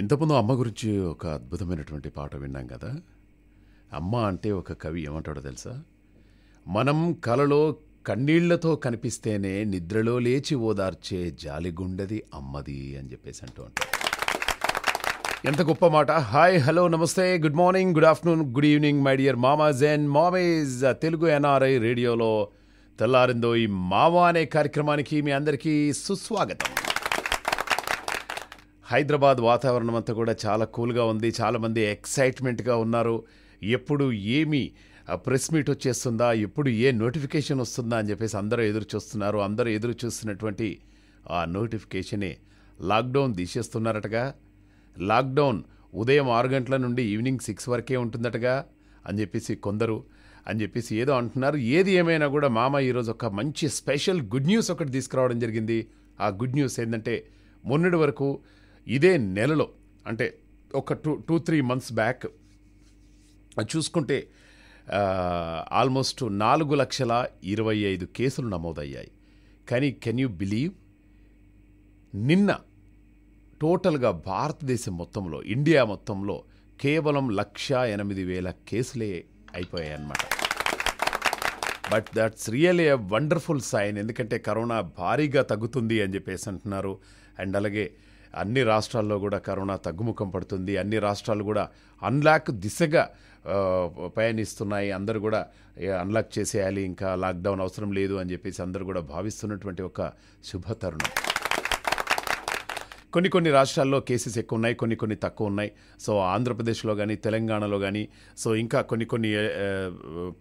ఇంతకుముందు అమ్మ గురించి ఒక అద్భుతమైనటువంటి పాట విన్నాం కదా అమ్మ అంటే ఒక కవి ఏమంటాడో తెలుసా మనం కలలో కన్నీళ్లతో కనిపిస్తేనే నిద్రలో లేచి ఓదార్చే జాలిగుండది అమ్మది అని చెప్పేసి అంటూ ఉంటాడు ఎంత గొప్ప మాట హాయ్ హలో నమస్తే good morning good afternoon good evening my dear మామాజ్ అండ్ మామేజ్ తెలుగు ఎన్ఆర్ఐ రేడియోలో తెల్లారిందో ఈ మావా అనే కార్యక్రమానికి మీ అందరికీ సుస్వాగతం హైదరాబాద్ వాతావరణం అంతా కూడా చాలా కూల్గా ఉంది చాలామంది ఎక్సైట్మెంట్గా ఉన్నారు ఎప్పుడు ఏమి ప్రెస్ మీట్ వచ్చేస్తుందా ఎప్పుడు ఏ నోటిఫికేషన్ వస్తుందా అని చెప్పేసి అందరూ ఎదురు చూస్తున్నారు అందరూ ఎదురు చూస్తున్నటువంటి ఆ నోటిఫికేషనే లాక్డౌన్ తీసేస్తున్నారటగా లాక్డౌన్ ఉదయం ఆరు గంటల నుండి ఈవినింగ్ సిక్స్ వరకే ఉంటుందటగా అని చెప్పేసి కొందరు అని చెప్పేసి ఏదో అంటున్నారు ఏది ఏమైనా కూడా మామ ఈరోజు ఒక మంచి స్పెషల్ గుడ్ న్యూస్ ఒకటి తీసుకురావడం జరిగింది ఆ గుడ్ న్యూస్ ఏంటంటే మొన్నటి వరకు ఇదే నెలలో అంటే ఒక two two three months back చూసుకుంటే ఆల్మోస్ట్ నాలుగు లక్షల ఇరవై ఐదు కేసులు నమోదయ్యాయి కానీ కెన్ యూ బిలీవ్ నిన్న టోటల్గా భారతదేశం మొత్తంలో ఇండియా మొత్తంలో కేవలం లక్ష ఎనిమిది వేల కేసులే అయిపోయాయన్నమాట but that's really a wonderful sign ఎందుకంటే కరోనా భారీగా తగ్గుతుంది అని చెప్పేసి అంటున్నారు అండ్ అలాగే అన్ని రాష్ట్రాల్లో కూడా కరోనా తగ్గుముఖం పడుతుంది అన్ని రాష్ట్రాలు కూడా అన్లాక్ దిశగా పయనిస్తున్నాయి అందరూ కూడా అన్లాక్ చేసేయాలి ఇంకా లాక్డౌన్ అవసరం లేదు అని చెప్పేసి అందరూ కూడా భావిస్తున్నటువంటి ఒక శుభతరుణం కొన్ని కొన్ని రాష్ట్రాల్లో కేసెస్ ఎక్కువ ఉన్నాయి కొన్ని కొన్ని తక్కువ ఉన్నాయి సో ఆంధ్రప్రదేశ్లో కానీ తెలంగాణలో కానీ సో ఇంకా కొన్ని కొన్ని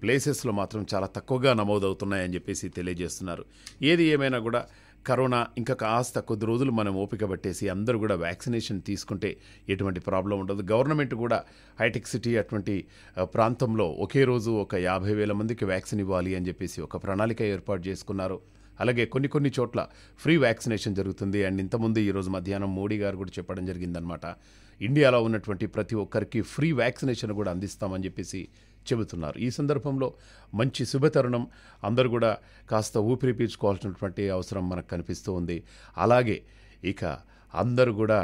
ప్లేసెస్లో మాత్రం చాలా తక్కువగా నమోదవుతున్నాయని చెప్పేసి తెలియజేస్తున్నారు ఏది ఏమైనా కూడా కరోనా ఇంకా కాస్త కొద్ది రోజులు మనం ఓపిక పట్టేసి అందరూ కూడా వ్యాక్సినేషన్ తీసుకుంటే ఎటువంటి ప్రాబ్లం ఉండదు గవర్నమెంట్ కూడా హైటెక్ సిటీ అటువంటి ప్రాంతంలో ఒకే రోజు ఒక యాభై వేల మందికి వ్యాక్సిన్ ఇవ్వాలి అని చెప్పేసి ఒక ప్రణాళిక ఏర్పాటు చేసుకున్నారు అలాగే కొన్ని కొన్ని చోట్ల ఫ్రీ వ్యాక్సినేషన్ జరుగుతుంది అండ్ ఇంతకుముందు ఈరోజు మధ్యాహ్నం మోడీ గారు కూడా చెప్పడం జరిగిందనమాట ఇండియాలో ఉన్నటువంటి ప్రతి ఒక్కరికి ఫ్రీ వ్యాక్సినేషన్ కూడా అందిస్తామని చెప్పేసి చెబుతున్నారు ఈ సందర్భంలో మంచి శుభతరుణం అందరూ కూడా కాస్త ఊపిరి పీల్చుకోవాల్సినటువంటి అవసరం మనకు కనిపిస్తూ ఉంది అలాగే ఇక అందరూ కూడా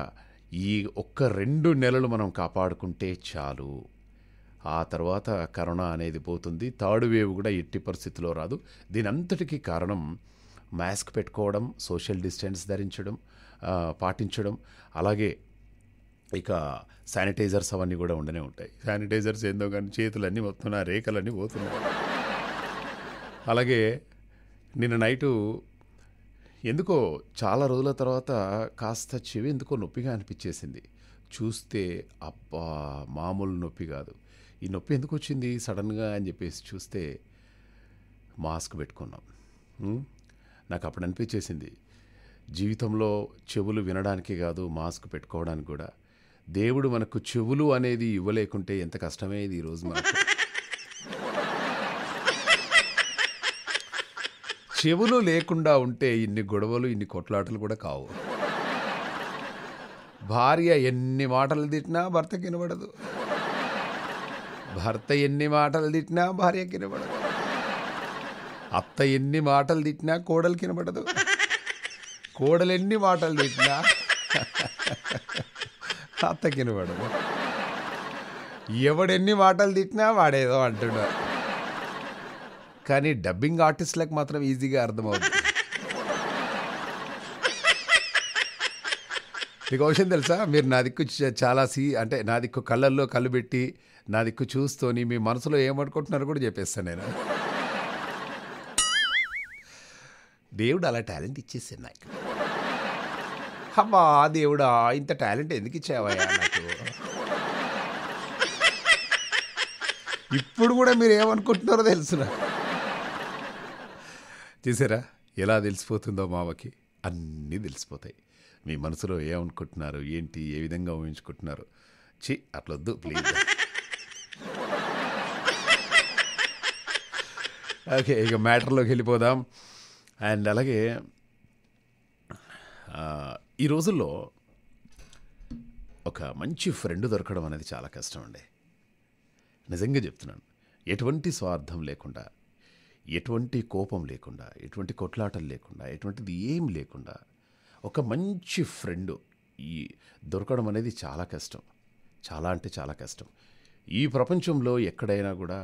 ఈ ఒక్క రెండు నెలలు మనం కాపాడుకుంటే చాలు ఆ తర్వాత కరోనా అనేది పోతుంది థర్డ్ వేవ్ కూడా ఎట్టి పరిస్థితిలో రాదు దీని అంతటికీ కారణం మాస్క్ పెట్టుకోవడం సోషల్ డిస్టెన్స్ ధరించడం పాటించడం అలాగే ఇక శానిటైజర్స్ అవన్నీ కూడా ఉండనే ఉంటాయి శానిటైజర్స్ ఏందో కానీ చేతులన్నీ మొత్తం రేఖలన్నీ పోతున్నాయి అలాగే నిన్న నైటు ఎందుకో చాలా రోజుల తర్వాత కాస్త చెవి ఎందుకో నొప్పిగా అనిపించేసింది చూస్తే అబ్బా మామూలు నొప్పి కాదు ఈ నొప్పి ఎందుకు వచ్చింది సడన్గా అని చెప్పేసి చూస్తే మాస్క్ పెట్టుకున్నాం నాకు అప్పుడు అనిపించేసింది జీవితంలో చెవులు వినడానికి కాదు మాస్క్ పెట్టుకోవడానికి కూడా దేవుడు మనకు చెవులు అనేది ఇవ్వలేకుంటే ఎంత కష్టమేది ఈరోజు మనకు చెవులు లేకుండా ఉంటే ఇన్ని గొడవలు ఇన్ని కొట్లాటలు కూడా కావు భార్య ఎన్ని మాటలు తిట్టినా భర్త కినబడదు భర్త ఎన్ని మాటలు తిట్టినా భార్య కినబడదు అత్త ఎన్ని మాటలు తిట్టినా కోడలు కినబడదు కోడలు ఎన్ని మాటలు తిట్టినా సత్తకినవాడు ఎవడెన్ని మాటలు తిట్టినా వాడేదో అంటున్నా కానీ డబ్బింగ్ ఆర్టిస్టులకు మాత్రం ఈజీగా అర్థమవుతుంది మీకు విషయం తెలుసా మీరు నా దిక్కు చాలా సీ అంటే నా దిక్కు కళ్ళల్లో కళ్ళు పెట్టి నా దిక్కు చూస్తూని మీ మనసులో ఏమనుకుంటున్నారో కూడా చెప్పేస్తాను నేను దేవుడు అలా టాలెంట్ ఇచ్చేసాను నాకు అమ్మా దేవుడా ఇంత టాలెంట్ ఎందుకు ఇచ్చావయ్యా నాకు ఇప్పుడు కూడా మీరు ఏమనుకుంటున్నారో తెలుసు చూసారా ఎలా తెలిసిపోతుందో మావకి అన్నీ తెలిసిపోతాయి మీ మనసులో ఏమనుకుంటున్నారు ఏంటి ఏ విధంగా ఊహించుకుంటున్నారు చి అట్లొద్దు ప్లీజ్ ఓకే ఇక మ్యాటర్లోకి వెళ్ళిపోదాం అండ్ అలాగే ఈ రోజుల్లో ఒక మంచి ఫ్రెండ్ దొరకడం అనేది చాలా కష్టం అండి నిజంగా చెప్తున్నాను ఎటువంటి స్వార్థం లేకుండా ఎటువంటి కోపం లేకుండా ఎటువంటి కొట్లాటలు లేకుండా ఎటువంటిది ఏం లేకుండా ఒక మంచి ఫ్రెండ్ ఈ దొరకడం అనేది చాలా కష్టం చాలా అంటే చాలా కష్టం ఈ ప్రపంచంలో ఎక్కడైనా కూడా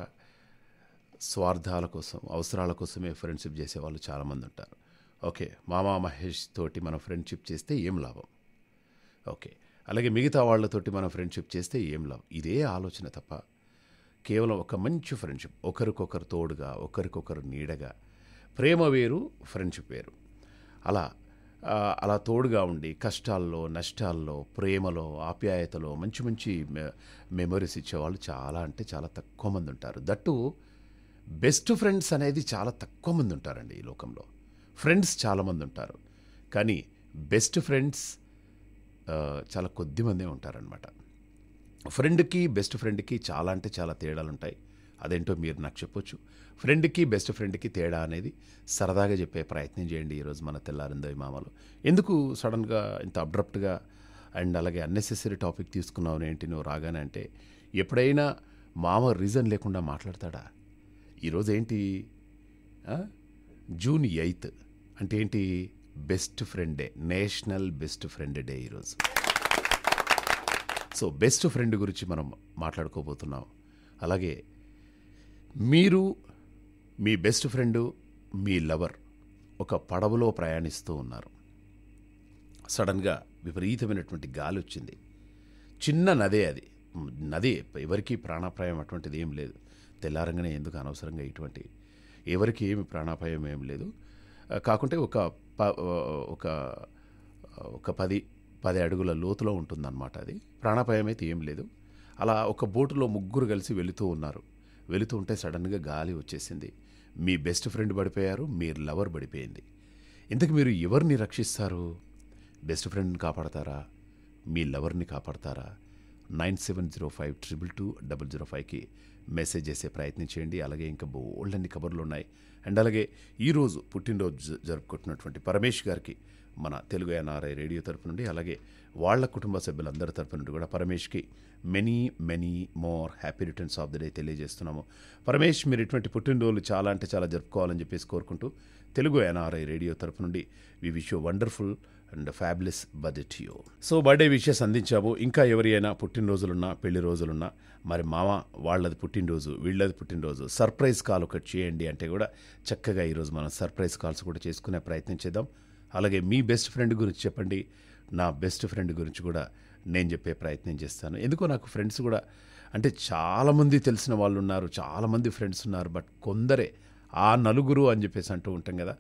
స్వార్థాల కోసం అవసరాల కోసమే ఫ్రెండ్షిప్ చేసేవాళ్ళు చాలామంది ఉంటారు ఓకే మామా మహేష్ తోటి మనం ఫ్రెండ్షిప్ చేస్తే ఏం లాభం ఓకే అలాగే మిగతా వాళ్ళతోటి మనం ఫ్రెండ్షిప్ చేస్తే ఏం లాభం ఇదే ఆలోచన తప్ప కేవలం ఒక మంచి ఫ్రెండ్షిప్ ఒకరికొకరు తోడుగా ఒకరికొకరు నీడగా ప్రేమ వేరు ఫ్రెండ్షిప్ వేరు అలా అలా తోడుగా ఉండి కష్టాల్లో నష్టాల్లో ప్రేమలో ఆప్యాయతలో మంచి మంచి మెమరీస్ ఇచ్చేవాళ్ళు చాలా అంటే చాలా తక్కువ మంది ఉంటారు దట్టు బెస్ట్ ఫ్రెండ్స్ అనేది చాలా తక్కువ మంది ఉంటారండి ఈ లోకంలో ఫ్రెండ్స్ చాలామంది ఉంటారు కానీ బెస్ట్ ఫ్రెండ్స్ చాలా కొద్ది మందే ఉంటారనమాట ఫ్రెండ్కి బెస్ట్ ఫ్రెండ్కి చాలా అంటే చాలా తేడాలు ఉంటాయి అదేంటో మీరు నాకు చెప్పొచ్చు ఫ్రెండ్కి బెస్ట్ ఫ్రెండ్కి తేడా అనేది సరదాగా చెప్పే ప్రయత్నం చేయండి ఈరోజు మన తెల్లారిందో మామలు ఎందుకు సడన్గా ఇంత అబ్రప్ట్గా అండ్ అలాగే అన్నెసెసరీ టాపిక్ తీసుకున్నావు ఏంటి నువ్వు రాగానే అంటే ఎప్పుడైనా మామ రీజన్ లేకుండా మాట్లాడతాడా ఈరోజు ఏంటి జూన్ ఎయిత్ అంటే ఏంటి best friend day national best friend day ఈరోజు సో బెస్ట్ ఫ్రెండ్ గురించి మనం మాట్లాడుకోబోతున్నాం అలాగే మీరు మీ బెస్ట్ ఫ్రెండ్ మీ లవర్ ఒక పడవలో ప్రయాణిస్తూ ఉన్నారు సడన్గా విపరీతమైనటువంటి గాలి వచ్చింది చిన్న నదే అది నది ఎవరికీ ప్రాణాపాయం అటువంటిది ఏం లేదు తెల్లారంగానే ఎందుకు అనవసరంగా ఇటువంటి ఎవరికి ఏమి ప్రాణాపాయం ఏం లేదు కాకుంటే ఒక ప ఒక ఒక పది పది అడుగుల లోతులో ఉంటుందన్నమాట అది ప్రాణాపాయం అయితే ఏం లేదు అలా ఒక బోటులో ముగ్గురు కలిసి వెళుతూ ఉన్నారు వెళుతూ ఉంటే సడన్గా గాలి వచ్చేసింది మీ బెస్ట్ ఫ్రెండ్ పడిపోయారు మీరు లవర్ పడిపోయింది ఇంతకు మీరు ఎవరిని రక్షిస్తారు బెస్ట్ ఫ్రెండ్ని కాపాడతారా మీ లవర్ని కాపాడతారా nine seven zero five triple two double zero ఫైవ్కి మెసేజ్ చేసే ప్రయత్నం చేయండి అలాగే ఇంకా బోల్డ్ అన్ని కబర్లు ఉన్నాయి అండ్ అలాగే ఈరోజు పుట్టినరోజు జరుపుకుంటున్నటువంటి పరమేష్ గారికి మన తెలుగు ఎన్ఆర్ఐ రేడియో తరపు నుండి అలాగే వాళ్ళ కుటుంబ సభ్యులందరి తరపు నుండి కూడా పరమేష్కి many many more happy returns of the day తెలియజేస్తున్నాము పరమేష్ మీరు ఇటువంటి పుట్టినరోజులు చాలా అంటే చాలా జరుపుకోవాలని చెప్పేసి కోరుకుంటూ తెలుగు ఎన్ఆర్ఐ రేడియో తరపు నుండి we wish wonderful and fabulous budget you so birthday wishes అందించావు ఇంకా ఎవరైనా పుట్టినరోజులున్నా పెళ్లి రోజులున్నా మరి మామ వాళ్ళది పుట్టినరోజు వీళ్ళది పుట్టినరోజు సర్ప్రైజ్ కాల్ ఒకటి చేయండి అంటే కూడా చక్కగా ఈరోజు మనం సర్ప్రైజ్ కాల్స్ కూడా చేసుకునే ప్రయత్నం చేద్దాం అలాగే మీ బెస్ట్ ఫ్రెండ్ గురించి చెప్పండి నా బెస్ట్ ఫ్రెండ్ గురించి కూడా నేను చెప్పే ప్రయత్నం చేస్తాను ఎందుకో నాకు ఫ్రెండ్స్ కూడా అంటే చాలామంది తెలిసిన వాళ్ళు ఉన్నారు చాలామంది ఫ్రెండ్స్ ఉన్నారు బట్ కొందరే ఆ నలుగురు అని చెప్పేసి అంటూ ఉంటాం కదా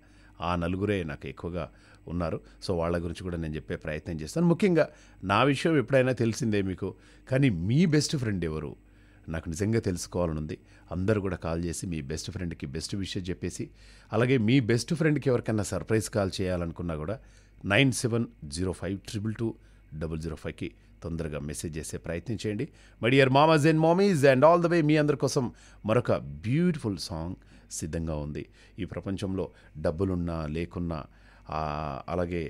ఆ నలుగురే నాకు ఎక్కువగా ఉన్నారు సో వాళ్ళ గురించి కూడా నేను చెప్పే ప్రయత్నం చేస్తాను ముఖ్యంగా నా విషయం ఎప్పుడైనా తెలిసిందే మీకు కానీ మీ బెస్ట్ ఫ్రెండ్ ఎవరు నాకు నిజంగా తెలుసుకోవాలనుంది అందరూ కూడా కాల్ చేసి మీ బెస్ట్ ఫ్రెండ్కి బెస్ట్ విషయం చెప్పేసి అలాగే మీ బెస్ట్ ఫ్రెండ్కి ఎవరికైనా సర్ప్రైజ్ కాల్ చేయాలనుకున్నా కూడా nine seven zero five triple two double zero ఫైవ్కి తొందరగా మెసేజ్ చేసే ప్రయత్నం చేయండి మై డియర్ మామాజ్ అండ్ మామీస్ అండ్ ఆల్ ద వే మీ అందరి కోసం మరొక బ్యూటిఫుల్ సాంగ్ సిద్ధంగా ఉంది ఈ ప్రపంచంలో డబ్బులున్నా లేకున్నా అలాగే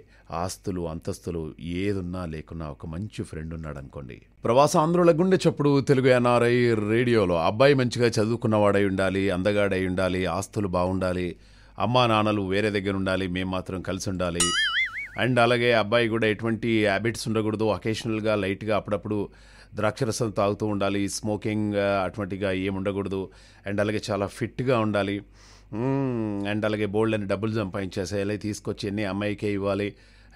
ఆస్తులు అంతస్తులు ఏదున్నా లేకున్నా ఒక మంచి ఫ్రెండ్ ఉన్నాడు అనుకోండి ప్రవాస ఆంధ్రుల గుండె చప్పుడు తెలుగు ఎన్ఆర్ఐ రేడియోలో అబ్బాయి మంచిగా చదువుకున్నవాడై ఉండాలి అందగాడై ఉండాలి ఆస్తులు బాగుండాలి అమ్మా నాన్నలు వేరే దగ్గర ఉండాలి మేము మాత్రం కలిసి ఉండాలి అండ్ అలాగే అబ్బాయి కూడా ఎటువంటి హ్యాబిట్స్ ఉండకూడదు అకేషనల్గా లైట్గా అప్పుడప్పుడు ద్రాక్షరసం తాగుతూ ఉండాలి స్మోకింగ్ అటువంటిగా ఏమి ఉండకూడదు అండ్ అలాగే చాలా ఫిట్గా ఉండాలి అండ్ అలాగే బోల్డ్ అని డబ్బులు సంపాదించేసేయాలి తీసుకొచ్చి ఎన్ని అమ్మాయికే ఇవ్వాలి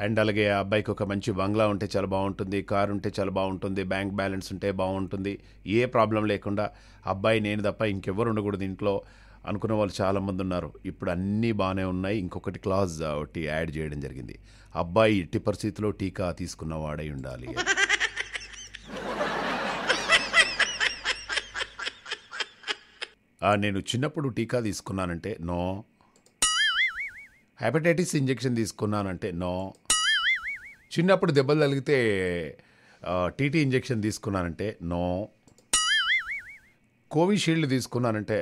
అండ్ అలాగే ఆ అబ్బాయికి ఒక మంచి బంగ్లా ఉంటే చాలా బాగుంటుంది కారు ఉంటే చాలా బాగుంటుంది బ్యాంక్ బ్యాలెన్స్ ఉంటే బాగుంటుంది ఏ ప్రాబ్లం లేకుండా అబ్బాయి నేను తప్ప ఇంకెవ్వరు ఉండకూడదు ఇంట్లో అనుకున్న వాళ్ళు చాలామంది ఉన్నారు ఇప్పుడు అన్నీ బాగానే ఉన్నాయి ఇంకొకటి క్లాజ్ ఒకటి యాడ్ చేయడం జరిగింది అబ్బాయి ఎట్టి పరిస్థితిలో టీకా తీసుకున్నవాడై ఉండాలి నేను చిన్నప్పుడు టీకా తీసుకున్నానంటే నో హెపటైటిస్ ఇంజెక్షన్ తీసుకున్నానంటే నో చిన్నప్పుడు దెబ్బలు తగిలితే టీటీ ఇంజెక్షన్ తీసుకున్నానంటే నో కోవిషీల్డ్ తీసుకున్నానంటే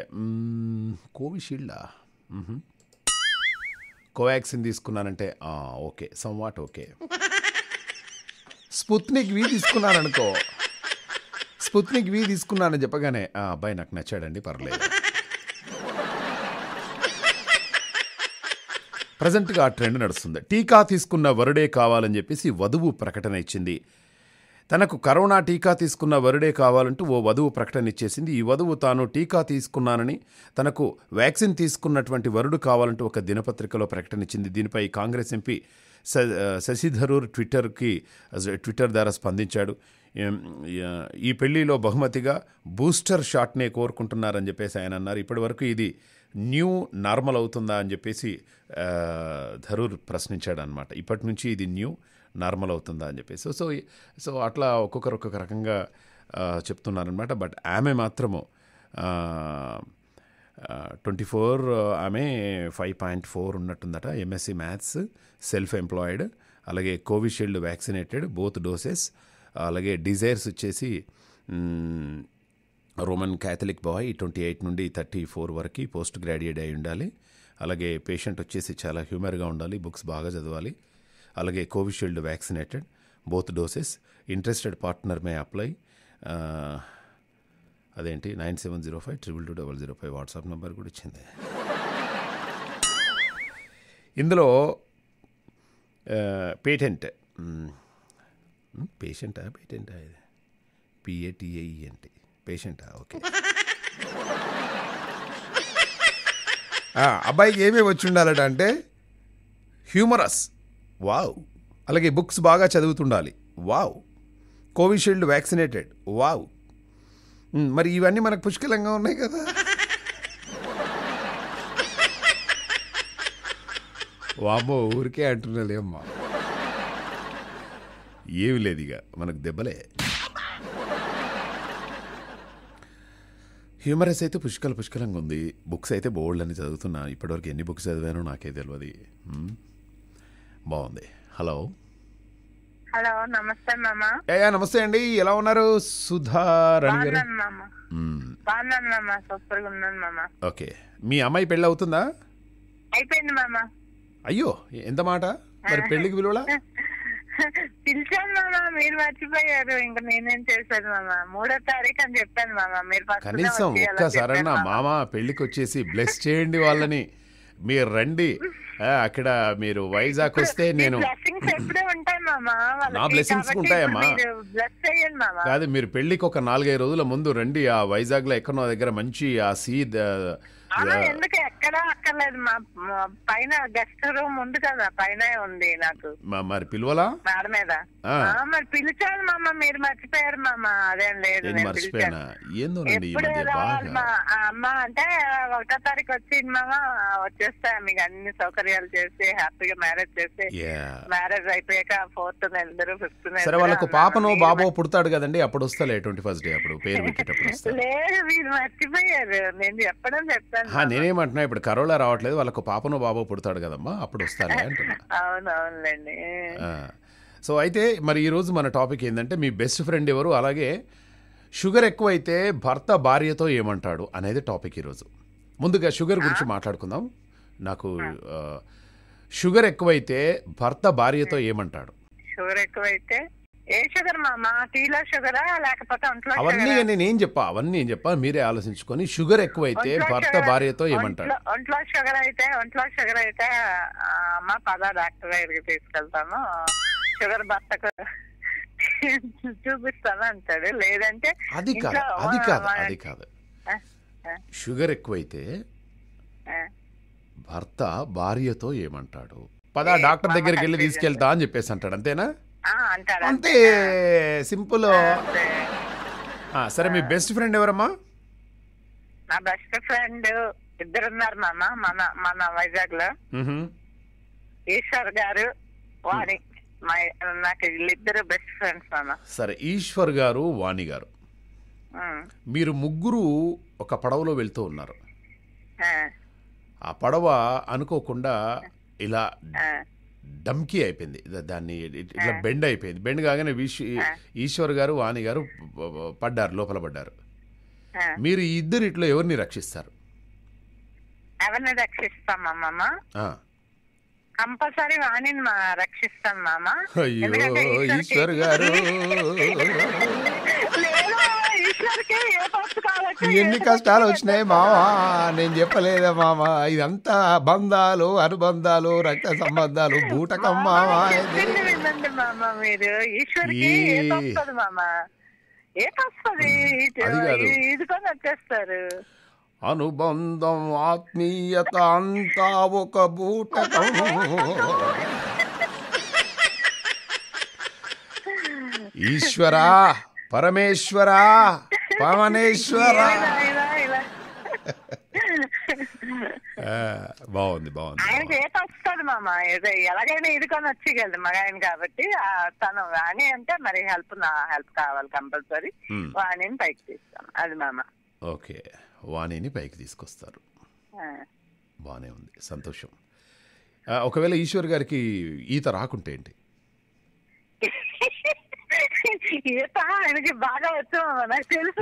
కోవిషీల్డా కోవాక్సిన్ తీసుకున్నానంటే okay somewhat okay Sputnik V తీసుకున్నాననుకో స్పుత్నిక్ వి తీసుకున్నానని చెప్పగానే ఆ అబ్బాయి నాకు నచ్చాడండి పర్లేదు ప్రజెంట్గా ఆ ట్రెండ్ నడుస్తుంది టీకా తీసుకున్న వరుడే కావాలని చెప్పేసి వధువు ప్రకటన ఇచ్చింది తనకు కరోనా టీకా తీసుకున్న వరుడే కావాలంటూ ఓ వధువు ప్రకటన ఇచ్చేసింది ఈ వధువు తాను టీకా తీసుకున్నానని తనకు వ్యాక్సిన్ తీసుకున్నటువంటి వరుడు కావాలంటూ ఒక దినపత్రికలో ప్రకటన ఇచ్చింది దీనిపై కాంగ్రెస్ ఎంపీ శశి శశిధరూర్ ట్విట్టర్కి ట్విట్టర్ ద్వారా స్పందించాడు ఈ పెళ్లిలో బహుమతిగా బూస్టర్ షాట్నే కోరుకుంటున్నారని చెప్పేసి ఆయన అన్నారు ఇప్పటివరకు ఇది న్యూ నార్మల్ అవుతుందా అని చెప్పేసి ధరూర్ ప్రశ్నించాడు అనమాట ఇప్పటి నుంచి ఇది న్యూ నార్మల్ అవుతుందా అని చెప్పేసి సో సో అట్లా ఒక్కొక్కరు ఒక్కొక్క రకంగా చెప్తున్నారనమాట బట్ ఆమె మాత్రము ట్వంటీ ఫోర్ ఆమె ఫైవ్ పాయింట్ ఫోర్ ఉన్నట్టుందట ఎంఎస్సి మ్యాథ్స్ సెల్ఫ్ ఎంప్లాయిడ్ అలాగే కోవిషీల్డ్ వ్యాక్సినేటెడ్ బోత్ డోసెస్ అలాగే డిజైర్స్ వచ్చేసి Roman Catholic boy twenty eight నుండి థర్టీ ఫోర్ వరకు పోస్ట్ గ్రాడ్యుయేట్ అయి ఉండాలి అలాగే పేషెంట్ వచ్చేసి చాలా హ్యూమర్గా ఉండాలి బుక్స్ బాగా చదవాలి అలాగే Covishield vaccinated both doses interested partner may apply అదేంటి nine seven zero five triple two double zero five WhatsApp number కూడా ఇచ్చింది ఇందులో పేటెంట్ పేషెంటా పేటెంటా ఇది పిఏటిఏఈఎన్టి e పేషెంటా ఓకే అబ్బాయికి ఏమేమి వచ్చి ఉండాలట అంటే హ్యూమరస్ వావ్ అలాగే బుక్స్ బాగా చదువుతుండాలి వావ్ కోవిషీల్డ్ వ్యాక్సినేటెడ్ వావ్ మరి ఇవన్నీ మనకు పుష్కలంగా ఉన్నాయి కదా వామో ఊరికే అంటున్నాలే అమ్మా ఏమి లేదు ఇక మనకు దెబ్బలే హ్యూమరస్ అయితే పుష్కల పుష్కలంగా ఉంది బుక్స్ అయితే బోల్డ్ అని చదువుతున్నా ఇప్పటివరకు ఎన్ని బుక్స్ చదివానో నాకే తెలియదు బాగుంది హలో హలో నమస్తే మామా యా నమస్తే అండి ఎలా ఉన్నారు సుధా రాణి గారు బాగున్నాను మామ సూపర్ గా ఉన్నాను మామా ఓకే మీ అమ్మాయి పెళ్ళి అవుతుందా అయిపోయింది మామా అయ్యో ఎంత మాట మరి పెళ్ళికి విలువలా పిలిచాను మామా మీరు మర్చిపోయారు ఇంకా నేనేం చేశాను మామా మూడో తారీఖు అని చెప్పాను మామా మీరు first నే కనీసం ఒక్కసారన్నా చెప్పాను పెళ్ళికి వచ్చేసి బ్లెస్ చేయండి వాళ్ళని మీరు రండి అక్కడ మీరు వైజాగ్ వస్తే నేను నా బ్లెస్సింగ్స్ ఉంటాయమ్మా కాదు మీరు పెళ్లికి ఒక నాలుగైదు రోజుల ముందు రండి ఆ వైజాగ్ లో ఎక్కడో దగ్గర మంచి ఆ సీ ఎందుకు అక్కర్లేదు మా పైన గెస్ట్ రూమ్ ఉంది కదా పైన ఉంది నాకు మరి మేడ మీద మరి మామ మీరు మర్చిపోయారు అదేం లేదు రావాలి అమ్మ అంటే తారీఖు వచ్చింది మీకు అన్ని సౌకర్యాలు హ్యాపీగా మ్యారేజ్ మ్యారేజ్ అయిపోయాక ఫోర్త్ ఫిఫ్త్ వాళ్ళకు పాపను బాబో పుడతాడు కదండి అప్పుడు వస్తా ట్వంటీ ఫస్ట్ డే అప్పుడు పేరు పెట్టేటప్పుడు లేదు మీరు మర్చిపోయారు నేను చెప్పడం చెప్తాను నేనేమంటున్నా ఇప్పుడు కరోలా రావట్లేదు వాళ్ళకు పాపను బాబు పుడతాడు కదమ్మా అప్పుడు వస్తాను అవునవునులేండి సో అయితే మరి ఈరోజు మన టాపిక్ ఏంటంటే మీ బెస్ట్ ఫ్రెండ్ ఎవరు అలాగే షుగర్ ఎక్కువైతే భర్త భార్యతో ఏమంటాడు అనేది టాపిక్ ఈరోజు ముందుగా షుగర్ గురించి మాట్లాడుకుందాం నాకు షుగర్ ఎక్కువైతే భర్త భార్యతో ఏమంటాడు షుగర్ ఎక్కువైతే ఏ షుగర్ టీలో షుగరా లేకపోతే ఒంట్లో అవన్నీ నేను చెప్పా అవన్నీ ఏం చెప్పా మీరే ఆలోచించుకొని షుగర్ ఎక్కువ అయితే భర్త భార్యతో ఏమంటారు ఒంట్లో షుగర్ అయితే ఒంట్లో షుగర్ అయితే అమ్మ పద డాక్టర్ దగ్గరికి తీసుకెళ్తాను షుగర్ భర్తకు చూపిస్తాను అంటాడు లేదంటే అది కాదు అది కాదు అది కాదు షుగర్ ఎక్కువైతే భర్త భార్యతో ఏమంటాడు పద డాక్టర్ దగ్గరికి వెళ్ళి తీసుకెళ్తా అని చెప్పేసి అంటాడు అంతేనా అంతే సింపుల్ సరే మీ బెస్ట్ ఫ్రెండ్ ఎవరమ్మా నా బెస్ట్ ఫ్రెండ్ ఇద్దరు ఉన్నారు నాన్న మన మన వైజాగ్ లో ఈశ్వర్ గారు వాణి నాకు వీళ్ళిద్దరు బెస్ట్ ఫ్రెండ్స్ నాన్న సరే ఈశ్వర్ గారు వాణి గారు మీరు ముగ్గురు ఒక పడవలో వెళ్తూ ఉన్నారు ఆ పడవ అనుకోకుండా ఇలా డమ్కీ అయిపోయింది దాన్ని ఇట్లా బెండ్ అయిపోయింది బెండ్ కాగానే ఈశ్వర్ గారు వాణి గారు పడ్డారు లోపల పడ్డారు మీరు ఇద్దరు ఇట్లా ఎవరిని రక్షిస్తారు ఎవరిని కంపల్సరీ వాణిని రక్షిస్తాం మామ అయ్యో ఈశ్వర్ గారు ఎన్ని కష్టాలు వచ్చినాయి మావా నేను చెప్పలేదా మావా ఇదంతా బంధాలు అనుబంధాలు రక్త సంబంధాలు బూటకం మావా అనుబంధం ఆత్మీయత అంతా ఒక బూటకం ఈశ్వరా పరమేశ్వరా పవనేశ్వర బాగుంది బాగుంది ఆయన చేత వస్తాడు మామ ఎలాగైనా ఇదికొని కదా మగ ఆయన కాబట్టి తను వాణి అంటే మరి హెల్ప్ నా హెల్ప్ కావాలి కంపల్సరీ వాణిని పైకి తీస్తాను అది మామ ఓకే వాణిని పైకి తీసుకొస్తారు బాగానే ఉంది సంతోషం ఒకవేళ ఈశ్వర్ గారికి ఈత రాకుంటే ఏంటి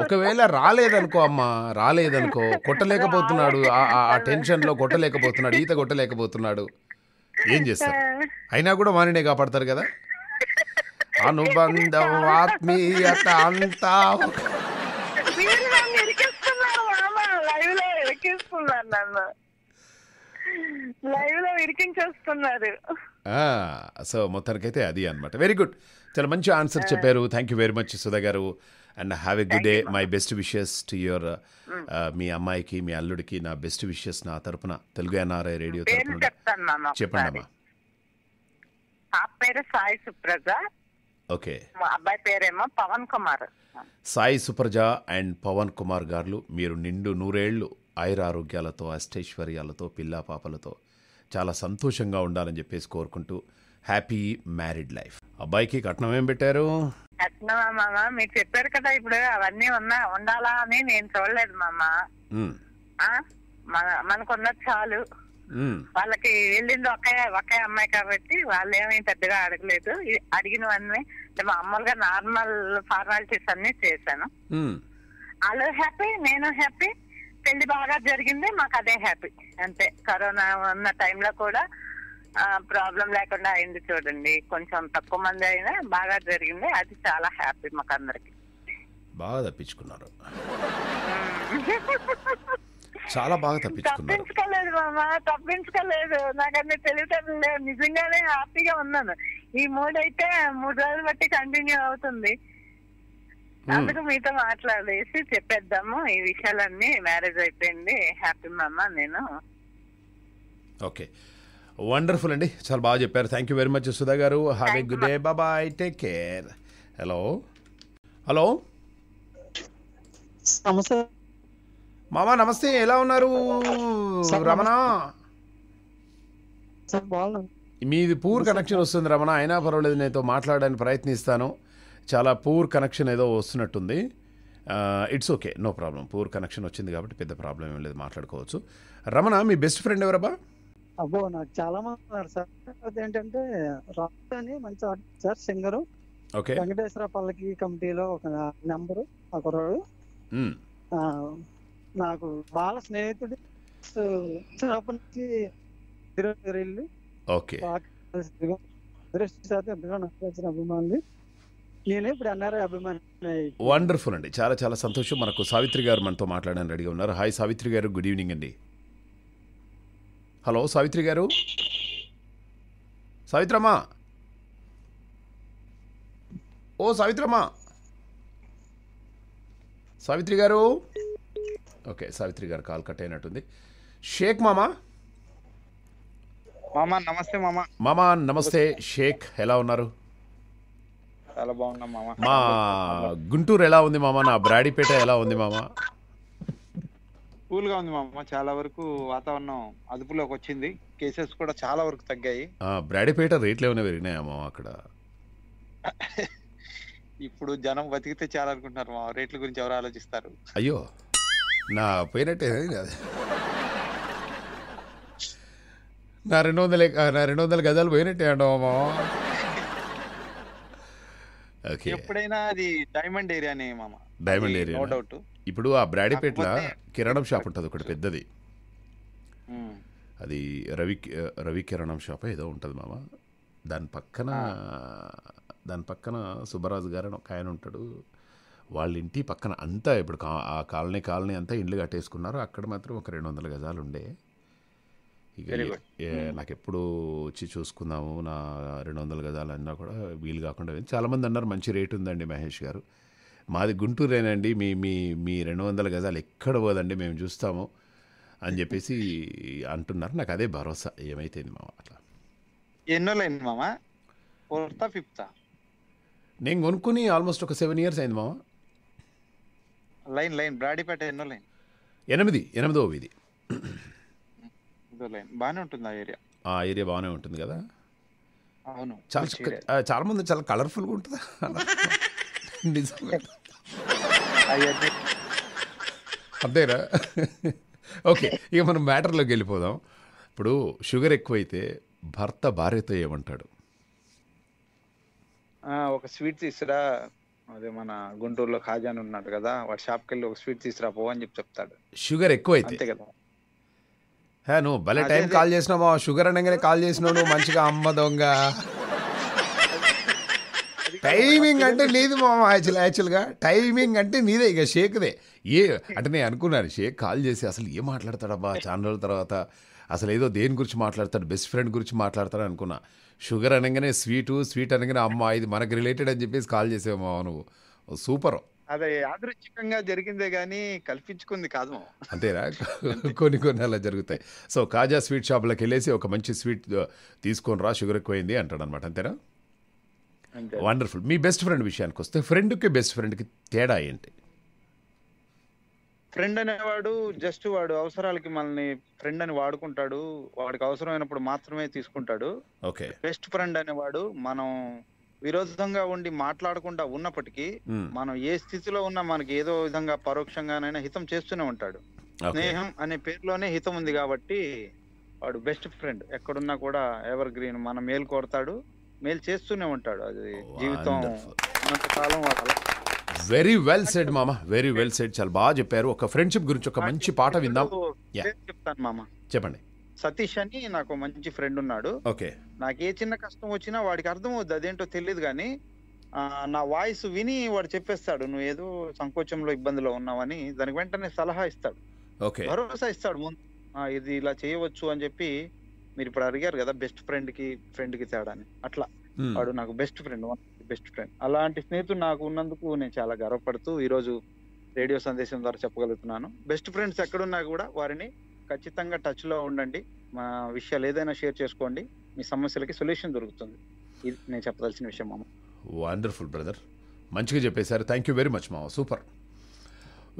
ఒకవేళ రాలేదనుకో అమ్మా రాలేదనుకో కొట్టలేకపోతున్నాడు ఆ టెన్షన్ లో కొట్టలేకపోతున్నాడు ఈత కొట్టలేకపోతున్నాడు ఏం చేస్తారు అయినా కూడా వాణినే కాపాడతారు కదా అనుబంధం ఆత్మీయత అంతా సో మొత్తానికైతే అది అనమాట వెరీ గుడ్ చాలా మంచి ఆన్సర్ చెప్పారు thank you very much Sudha గారు and have a good day my best wishes to your మీ అమ్మాయికి మీ అల్లుడికి నా బెస్ట్ విషెస్ నా తరపున తెలుగు ఎన్ఆర్ఐ రేడియో తరపున చెప్పండి అమ్మా సాయి సుప్రజ ఓకే అబ్బాయి పేరేమో పవన్ కుమార్ సాయి సుప్రజ అండ్ పవన్ కుమార్ గారు మీరు నిండు నూరేళ్లు ఆయురారోగ్యాలతో అష్టైశ్వర్యాలతో పిల్లా పాపలతో చాలా సంతోషంగా ఉండాలని చెప్పేసి కోరుకుంటూ హ్యాపీ మ్యారీడ్ లైఫ్ అబ్బాయికి కట్నం ఏం పెట్టారు కట్నమా మామ మీరు చెప్పారు కదా ఇప్పుడు అవన్నీ ఉన్నా ఉండాలా అని నేను చూడలేదు మామ మనకు మన- చాలు వాళ్ళకి వెళ్ళింది ఒకే ఒకే అమ్మాయి కాబట్టి వాళ్ళు ఏమీ పెద్దగా అడగలేదు ఇ- అడిగినవన్నీ మామూలుగా నార్మల్ ఫార్మాలిటీస్ అన్ని చేశాను వాళ్ళు హ్యాపీ నేను హ్యాపీ పెళ్లి బాగా జరిగింది మాకు అదే హ్యాపీ అంతే కరోనా ఉన్న టైంలో కూడా ప్రాబ్లం లేకుండా అయింది చూడండి కొంచెం తక్కువ మంది అయినా బాగా జరిగింది అది చాలా హ్యాపీ మాకు అందరికి బాగా తప్పించుకున్నారు చాలా బాగా తప్పించుకోలేదు మామా తప్పించుకోలేదు నాకు తెలియటం నిజంగానే హ్యాపీగా ఉన్నాను ఈ మూడ్ అయితే మూడు రోజులు బట్టి కంటిన్యూ అవుతుంది అందుకు మీతో మాట్లాడేసి చెప్పేద్దాము ఈ విషయాలన్నీ మ్యారేజ్ అయిపోయింది హ్యాపీ మామా నేను ఓకే వండర్ఫుల్ అండి చాలా బాగా చెప్పారు thank you very much Sudha గారు హ్యావ్ ఏ గుడ్ డే బాబాయ్ టేక్ కేర్ హలో హలో మామా నమస్తే ఎలా ఉన్నారు రమణ మీది పూర్ కనెక్షన్ వస్తుంది రమణ అయినా పర్వాలేదు నేను మాట్లాడడానికి ప్రయత్నిస్తాను చాలా పూర్ కనెక్షన్ ఏదో వస్తున్నట్టుంది it's okay no problem poor connection వచ్చింది కాబట్టి పెద్ద ప్రాబ్లం ఏం లేదు మాట్లాడుకోవచ్చు రమణ మీ బెస్ట్ ఫ్రెండ్ ఎవరబ్బా అబ్బో నాకు చాలా మంది ఉన్నారు సార్ అదేంటంటే రాజ్ అని మంచి సార్ సింగరు ఓకే వెంకటేశ్వర పల్లకి కమిటీలో ఒక నెంబర్ ఒకరోడు నాకు బాల స్నేహితుడు నుంచి ఓకే నేను ఇప్పుడు అభిమాని వండర్ఫుల్ అండి చాలా చాలా సంతోషం మనకు సావిత్రి గారు మనతో మాట్లాడడానికి రెడీగా ఉన్నారు హాయ్ సావిత్రి గారు గుడ్ ఈవినింగ్ అండి హలో సావిత్రి గారు సావిత్రమ్మా ఓ సావిత్రమ్మా సావిత్రి గారు ఓకే సావిత్రి గారు కాల్ కట్ అయినట్టుంది షేక్ మామా మామా నమస్తే మామా మామా నమస్తే షేక్ ఎలా ఉన్నారు చాలా మామా మా గుంటూరు ఎలా ఉంది మామా నా బ్రాడీపేట ఎలా ఉంది మామా కూల్ గా ఉంది మామ చాలా వరకు వాతావరణం అదుపులోకి వచ్చింది కేసెస్ కూడా చాలా వరకు తగ్గాయి బ్రాడీపేట రేట్లు ఏమైనా పెరిగినాయమ్మా అక్కడ ఇప్పుడు జనం బతికితే చాలా అనుకుంటున్నారు మా రేట్ల గురించి ఎవరు ఆలోచిస్తారు అయ్యో నా పోయినట్టే నా రెండు వందల నా రెండు వందల గజాలు పోయినట్టే అంటామా ఎప్పుడైనా అది డైమండ్ ఏరియానే మామ డైమండ్ ఏరియా నో డౌట్ ఇప్పుడు ఆ బ్రాడీపేట్ల కిరణం షాప్ ఉంటుంది ఒకటి పెద్దది అది రవి రవి కిరణం షాప్ ఏదో ఉంటుంది మామ దాని పక్కన దాని పక్కన సుబ్బరాజు గారు అని ఒక ఆయన ఉంటాడు వాళ్ళ ఇంటి పక్కన అంతా ఇప్పుడు ఆ కాలనీ కాలనీ అంతా ఇండ్లు కట్టేసుకున్నారు అక్కడ మాత్రం ఒక రెండు వందల గజాలు ఉండే ఇక నాకు ఎప్పుడు వచ్చి చూసుకుందాము నా రెండు వందల గజాలు అన్నా కూడా వీలు కాకుండా చాలామంది అన్నారు మంచి రేట్ ఉందండి మహేష్ గారు మాది గుంటూరేనండి మీ మీ మీ రెండు వందల గజాలు ఎక్కడ పోదండి మేము చూస్తాము అని చెప్పేసి అంటున్నారు నాకు అదే భరోసా ఏమైతుంది మామ అట్లా ఎన్నోళ్ళైంది మామ ఫిఫ్తా నేను కొనుక్కుని ఆల్మోస్ట్ ఒక సెవెన్ ఇయర్స్ అయింది మామ లైన్ లైన్ బ్రాడీపేట ఎన్నో లైన్ ఎనిమిది ఎనిమిదో ఇది లైన్ బాగానే ఉంటుంది ఆ ఏరియా ఆ ఏరియా బాగానే ఉంటుంది కదా అవును చాలా చాలా మంది చాలా కలర్ఫుల్గా ఉంటుందా నిజంగా అంతేరా ఓకే ఇక మనం మ్యాటర్లోకి వెళ్ళిపోదాం ఇప్పుడు షుగర్ ఎక్కువైతే భర్త భార్యతో ఏమంటాడు ఆ, ఒక స్వీట్ తీసురా అదే మన గుంటూరులో ఖాజా అని ఉన్నాడు కదా వాడు షాప్కి వెళ్ళి ఒక స్వీట్ తీసురా పో అని చెప్పి చెప్తాడు షుగర్ ఎక్కువ అంతే కదా హే నువ్వు భలే టైం కాల్ చేసినావు షుగర్ అనగానే కాల్ చేసినావు నువ్వు మంచిగా అమ్మ దొంగ టైమింగ్ అంటే నీది మామ యాక్చువల్ యాక్చువల్గా టైమింగ్ అంటే నీదే ఇక షేక్దే ఏ అంటే నేను అనుకున్నాను షేక్ కాల్ చేసి అసలు ఏం మాట్లాడతాడబ్బా చాలా రోజుల తర్వాత అసలు ఏదో దేని గురించి మాట్లాడతాడు బెస్ట్ ఫ్రెండ్ గురించి మాట్లాడతాడు అనుకున్నా షుగర్ అనగానే స్వీటు స్వీట్ అనగానే అమ్మ ఇది మనకు రిలేటెడ్ అని చెప్పేసి కాల్ చేసావు నువ్వు సూపర్ అదే యాదృచ్ఛికంగా జరిగిందే కానీ కల్పించుకుంది కాదు అంతేనా కొన్ని కొన్ని అలా జరుగుతాయి సో కాజా స్వీట్ షాప్లోకి వెళ్ళేసి ఒక మంచి స్వీట్ తీసుకొని రా షుగర్ ఎక్కువైంది అంటాడు అనమాట అంతేనా వండర్ఫుల్ మీ బెస్ట్ ఫ్రెండ్ విషయానికి వస్తే ఫ్రెండ్కి బెస్ట్ ఫ్రెండ్కి తేడా ఏంటి ఫ్రెండ్ అనేవాడు జస్ట్ వాడు అవసరాలకి మనల్ని ఫ్రెండ్ అని వాడుకుంటాడు వాడికి అవసరమైనప్పుడు మాత్రమే తీసుకుంటాడు ఓకే బెస్ట్ ఫ్రెండ్ అనేవాడు మనం విరోధంగా ఉండి మాట్లాడకుండా ఉన్నప్పటికీ hmm. మనం ఏ స్థితిలో ఉన్నా మనకి ఏదో విధంగా పరోక్షంగానైనా హితం చేస్తూనే ఉంటాడు స్నేహం అనే పేరులోనే హితం ఉంది కాబట్టి వాడు బెస్ట్ ఫ్రెండ్ ఎక్కడున్నా కూడా ఎవర్ గ్రీన్ మన మేలు కోరతాడు మేలు చేస్తూనే ఉంటాడు అది oh, జీవితం కాలం వెరీ వెల్ సెడ్ మామ వెరీ వెల్ సెడ్ చాలా బాగా చెప్పారు ఒక ఫ్రెండ్షిప్ గురించి ఒక మంచి పాట విందాం చెప్తాను మామ చెప్పండి సతీష్ అని నాకు మంచి ఫ్రెండ్ ఉన్నాడు ఓకే నాకు ఏ చిన్న కష్టం వచ్చినా వాడికి అర్థం అవుద్ది అదేంటో తెలియదు కానీ నా వాయిస్ విని వాడు చెప్పేస్తాడు నువ్వు ఏదో సంకోచంలో ఇబ్బందిలో ఉన్నావని దానికి వెంటనే సలహా ఇస్తాడు భరోసా ఇస్తాడు ముందు ఇది ఇలా చేయవచ్చు అని చెప్పి మీరు ఇప్పుడు అడిగారు కదా బెస్ట్ ఫ్రెండ్ కి ఫ్రెండ్ కి తేడా అని అట్లా hmm. వాడు నాకు బెస్ట్ ఫ్రెండ్ బెస్ట్ ఫ్రెండ్ అలాంటి స్నేహితుడు నాకు ఉన్నందుకు నేను చాలా గర్వపడుతూ ఈ రోజు రేడియో సందేశం ద్వారా చెప్పగలుగుతున్నాను బెస్ట్ ఫ్రెండ్స్ ఎక్కడున్నా కూడా వారిని ఖచ్చితంగా టచ్ లో ఉండండి మా విషయాలు ఏదైనా షేర్ చేసుకోండి మీ సమస్యలకి సొల్యూషన్ దొరుకుతుంది ఇది నేను చెప్పదలసిన విషయం మామ వండర్ఫుల్ బ్రదర్ మంచిగా చెప్పేశారు థ్యాంక్ యూ వెరీ మచ్ మామ సూపర్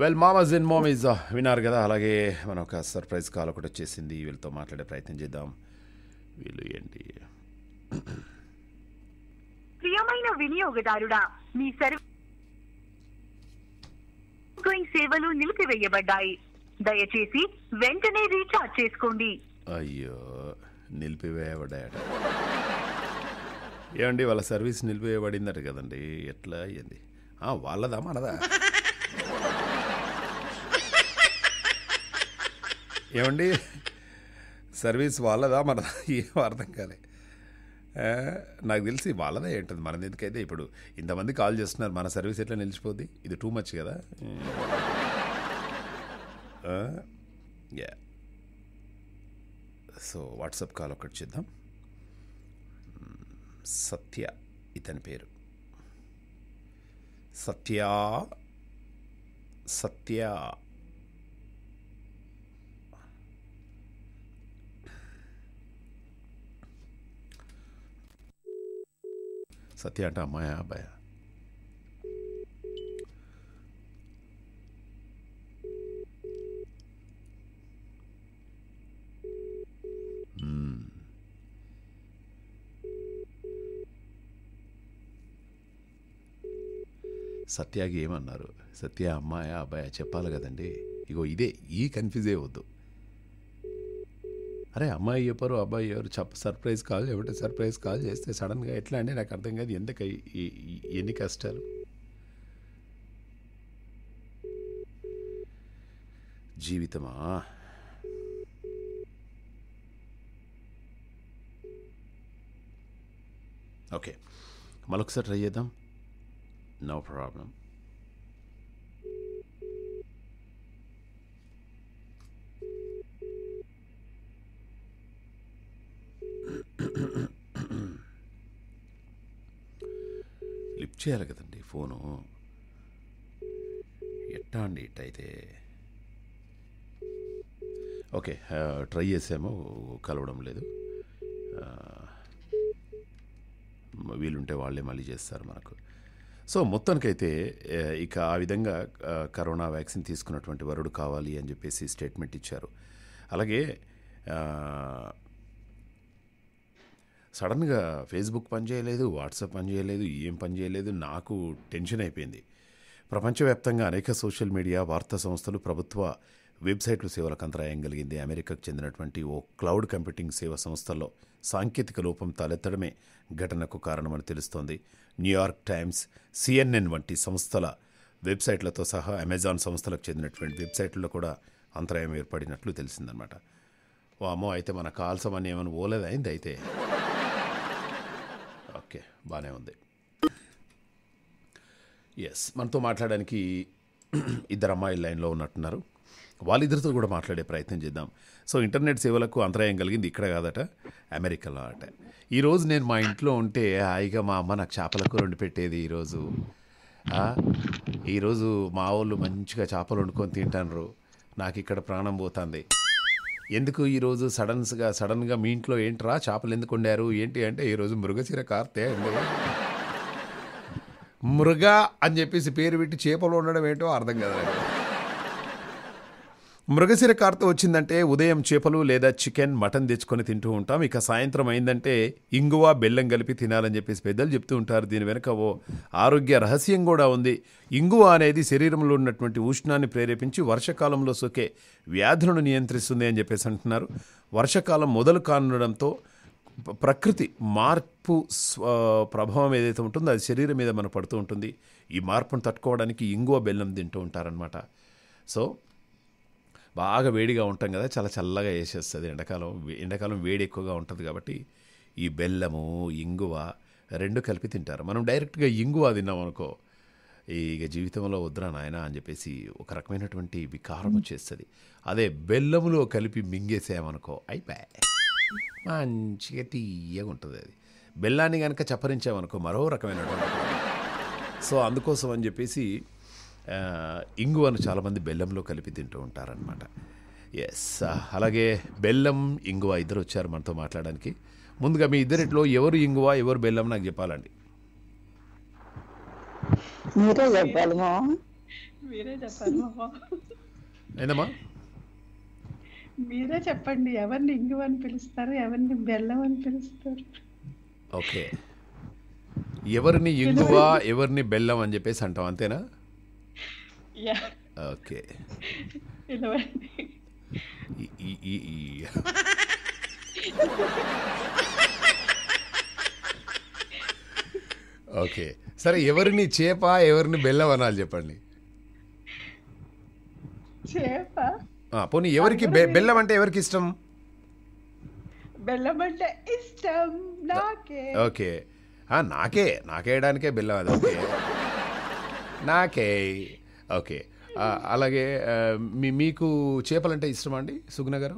వెల్ మామజ్ ఇన్ మోమీజ్ విన్నారు కదా అలాగే మన ఒక సర్ప్రైజ్ కాల్ ఒకటి వచ్చేసింది వీళ్ళతో మాట్లాడే ప్రయత్నం చేద్దాం వీళ్ళు ఏంటి ప్రియమైన వినియోగదారుడా మీ సర్వీస్ సేవలు నిలిపివేయబడ్డాయి దయచేసి వెంటనే రీఛార్జ్ చేసుకోండి అయ్యో నిలిపివేయబడ్డాయట ఏమండి వాళ్ళ సర్వీస్ నిలిపివేయబడిందట కదండి ఎట్లా అయ్యింది వాళ్ళదా మనదా ఏమండి సర్వీస్ వాళ్ళదా మన ఏం అర్థం కాలే నాకు తెలిసి వాళ్ళదే ఏంటది మనది ఎందుకైతే ఇప్పుడు ఇంతమంది కాల్ చేస్తున్నారు మన సర్వీస్ ఎట్లా నిలిచిపోద్ది ఇది టూ మచ్ కదా యా సో వాట్సాప్ కాల్ ఒకటి చేద్దాం సత్య ఇతని పేరు సత్య సత్య సత్య అంటే అమ్మాయా అబ్బాయా సత్యాకి ఏమన్నారు సత్య అమ్మాయా అబ్బాయా చెప్పాలి కదండి ఇగో ఇదే ఈ కన్ఫ్యూజ్ అయ్యవద్దు అరే అమ్మాయి చెప్పారు అబ్బాయి ఎవరు సర్ప్రైజ్ కాల్ ఎవరి సర్ప్రైజ్ కాల్ చేస్తే సడన్గా ఎట్లా అంటే నాకు అర్థం కాదు ఎందుకు ఎన్ని కష్టాలు జీవితమా ఓకే మరొకసారి ట్రై చేద్దాం నో ప్రాబ్లం చేయాలి కదండి ఫోను ఎట్టా అండి ఇట్టయితే ఓకే ట్రై చేసాము కలవడం లేదు వీలుంటే వాళ్ళే మళ్ళీ చేస్తారు మనకు సో మొత్తానికైతే ఇక ఆ విధంగా కరోనా వ్యాక్సిన్ తీసుకున్నటువంటి వరుడు కావాలి అని చెప్పేసి స్టేట్మెంట్ ఇచ్చారు అలాగే సడన్గా ఫేస్బుక్ పనిచేయలేదు వాట్సాప్ పనిచేయలేదు ఏం పనిచేయలేదు నాకు టెన్షన్ అయిపోయింది ప్రపంచవ్యాప్తంగా అనేక సోషల్ మీడియా వార్తా సంస్థలు ప్రభుత్వ వెబ్సైట్లు సేవలకు అంతరాయం కలిగింది అమెరికాకు చెందినటువంటి ఓ క్లౌడ్ కంప్యూటింగ్ సేవ సంస్థల్లో సాంకేతిక లోపం తలెత్తడమే ఘటనకు కారణమని తెలుస్తోంది న్యూయార్క్ టైమ్స్ సిఎన్ఎన్ వంటి సంస్థల వెబ్సైట్లతో సహా అమెజాన్ సంస్థలకు చెందినటువంటి వెబ్సైట్లో కూడా అంతరాయం ఏర్పడినట్లు తెలిసిందనమాట వామో అయితే మన కాల్సమని ఏమైనా ఓలేదైంది అయితే ఓకే బాగానే ఉంది ఎస్ మనతో మాట్లాడడానికి ఇద్దరు అమ్మాయిలు లైన్లో ఉన్నట్టున్నారు వాళ్ళిద్దరితో కూడా మాట్లాడే ప్రయత్నం చేద్దాం సో ఇంటర్నెట్ సేవలకు అంతరాయం కలిగింది ఇక్కడ కాదట అమెరికాలో అట ఈరోజు నేను మా ఇంట్లో ఉంటే హాయిగా మా అమ్మ నాకు చేపల కూర వండి పెట్టేది ఈరోజు ఈరోజు మా వాళ్ళు మంచిగా చేపలు వండుకొని తింటాను నాకు ఇక్కడ ప్రాణం పోతుంది ఎందుకు ఈరోజు సడన్స్గా సడన్గా మీ ఇంట్లో ఏంట్రా చేపలు ఎందుకు వండారు ఏంటి అంటే ఈరోజు మృగశిర కార్తే మృగ అని చెప్పేసి పేరు పెట్టి చేపలు ఉండడం ఏంటో అర్థం కదా మృగశిర కార్త వచ్చిందంటే ఉదయం చేపలు లేదా చికెన్ మటన్ తెచ్చుకొని తింటూ ఉంటాం ఇక సాయంత్రం అయిందంటే ఇంగువ బెల్లం కలిపి తినాలని చెప్పేసి పెద్దలు చెప్తూ ఉంటారు దీని వెనుక ఓ ఆరోగ్య రహస్యం కూడా ఉంది ఇంగువ అనేది శరీరంలో ఉన్నటువంటి ఉష్ణాన్ని ప్రేరేపించి వర్షకాలంలో సోకే వ్యాధులను నియంత్రిస్తుంది అని చెప్పేసి అంటున్నారు వర్షకాలం మొదలు కానుండడంతో ప్రకృతి మార్పు ప్రభావం ఏదైతే ఉంటుందో అది శరీరం మీద మన పడుతూ ఉంటుంది ఈ మార్పును తట్టుకోవడానికి ఇంగువ బెల్లం తింటూ ఉంటారనమాట సో బాగా వేడిగా ఉంటాం కదా చాలా చల్లగా వేసేస్తుంది ఎండాకాలం ఎండాకాలం వేడి ఎక్కువగా ఉంటుంది కాబట్టి ఈ బెల్లము ఇంగువ రెండు కలిపి తింటారు మనం డైరెక్ట్గా ఇంగువ తిన్నాం అనుకో ఇక జీవితంలో వద్దురా నాయన అని చెప్పేసి ఒక రకమైనటువంటి వికారం వచ్చేస్తుంది అదే బెల్లములో కలిపి మింగేసామనుకో అయిపోయి మంచిగా తీయగా ఉంటుంది అది బెల్లాన్ని కనుక చప్పరించామనుకో మరో రకమైనటువంటి సో అందుకోసం అని చెప్పేసి ఇంగువను చాలామంది బెల్లంలో కలిపి తింటూ ఉంటారనమాట ఎస్ అలాగే బెల్లం ఇంగువ ఇద్దరు వచ్చారు మనతో మాట్లాడడానికి ముందుగా మీ ఇద్దరిట్లో ఎవరు ఇంగువ ఎవరు బెల్లం నాకు చెప్పాలండి మీరే మీరే చెప్పండి ఎవరిని ఇంగువ అని పిలుస్తారు ఎవరిని బెల్లం అని పిలుస్తారు ఓకే ఎవరిని ఇంగువ ఎవరిని బెల్లం అని చెప్పేసి అంటాం అంతేనా ఓకే ఓకే సరే ఎవరిని చేప ఎవరిని బెల్లం అనాలి చెప్పండి పోనీ ఎవరికి బెల్లం అంటే ఎవరికి ఇష్టం బెల్లం అంటే ఇష్టం ఓకే నాకే నాకేయడానికే బెల్లం అది ఓకే నాకే ఓకే అలాగే మీ మీకు చేపలంటే ఇష్టమా అండి సుగుణ గారు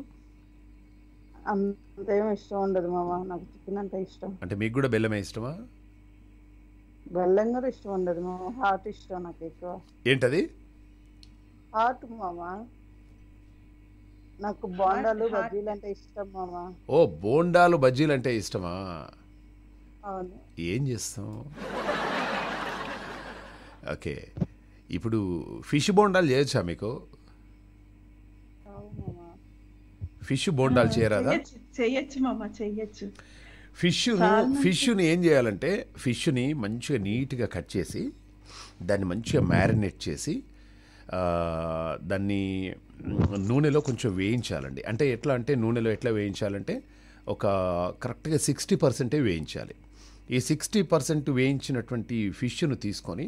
అంతేం ఇష్టం ఉండదు మామ నాకు చికెన్ అంటే ఇష్టం అంటే మీకు కూడా బెల్లమే ఇష్టమా బెల్లం కూడా ఇష్టం ఉండదు మామ హార్ట్ ఇష్టం నాకు ఎక్కువ ఏంటది హార్ట్ మామా నాకు బోండాలు బజ్జీలు అంటే ఇష్టం మామ ఓ బోండాలు బజ్జీలు అంటే ఇష్టమా ఏం చేస్తాం ఓకే ఇప్పుడు ఫిష్ బోండాలు చేయొచ్చా మీకు ఫిష్ బోండాలు చేయరాదా చేయొచ్చు మామా చేయొచ్చు ఫిష్ ఫిష్ని ఏం చేయాలంటే ఫిష్ని మంచిగా నీట్గా కట్ చేసి దాన్ని మంచిగా మ్యారినేట్ చేసి దాన్ని నూనెలో కొంచెం వేయించాలండి అంటే ఎట్లా అంటే నూనెలో ఎట్లా వేయించాలంటే ఒక కరెక్ట్గా సిక్స్టీ పర్సెంటే వేయించాలి ఈ సిక్స్టీ పర్సెంట్ వేయించినటువంటి ఫిష్ను తీసుకొని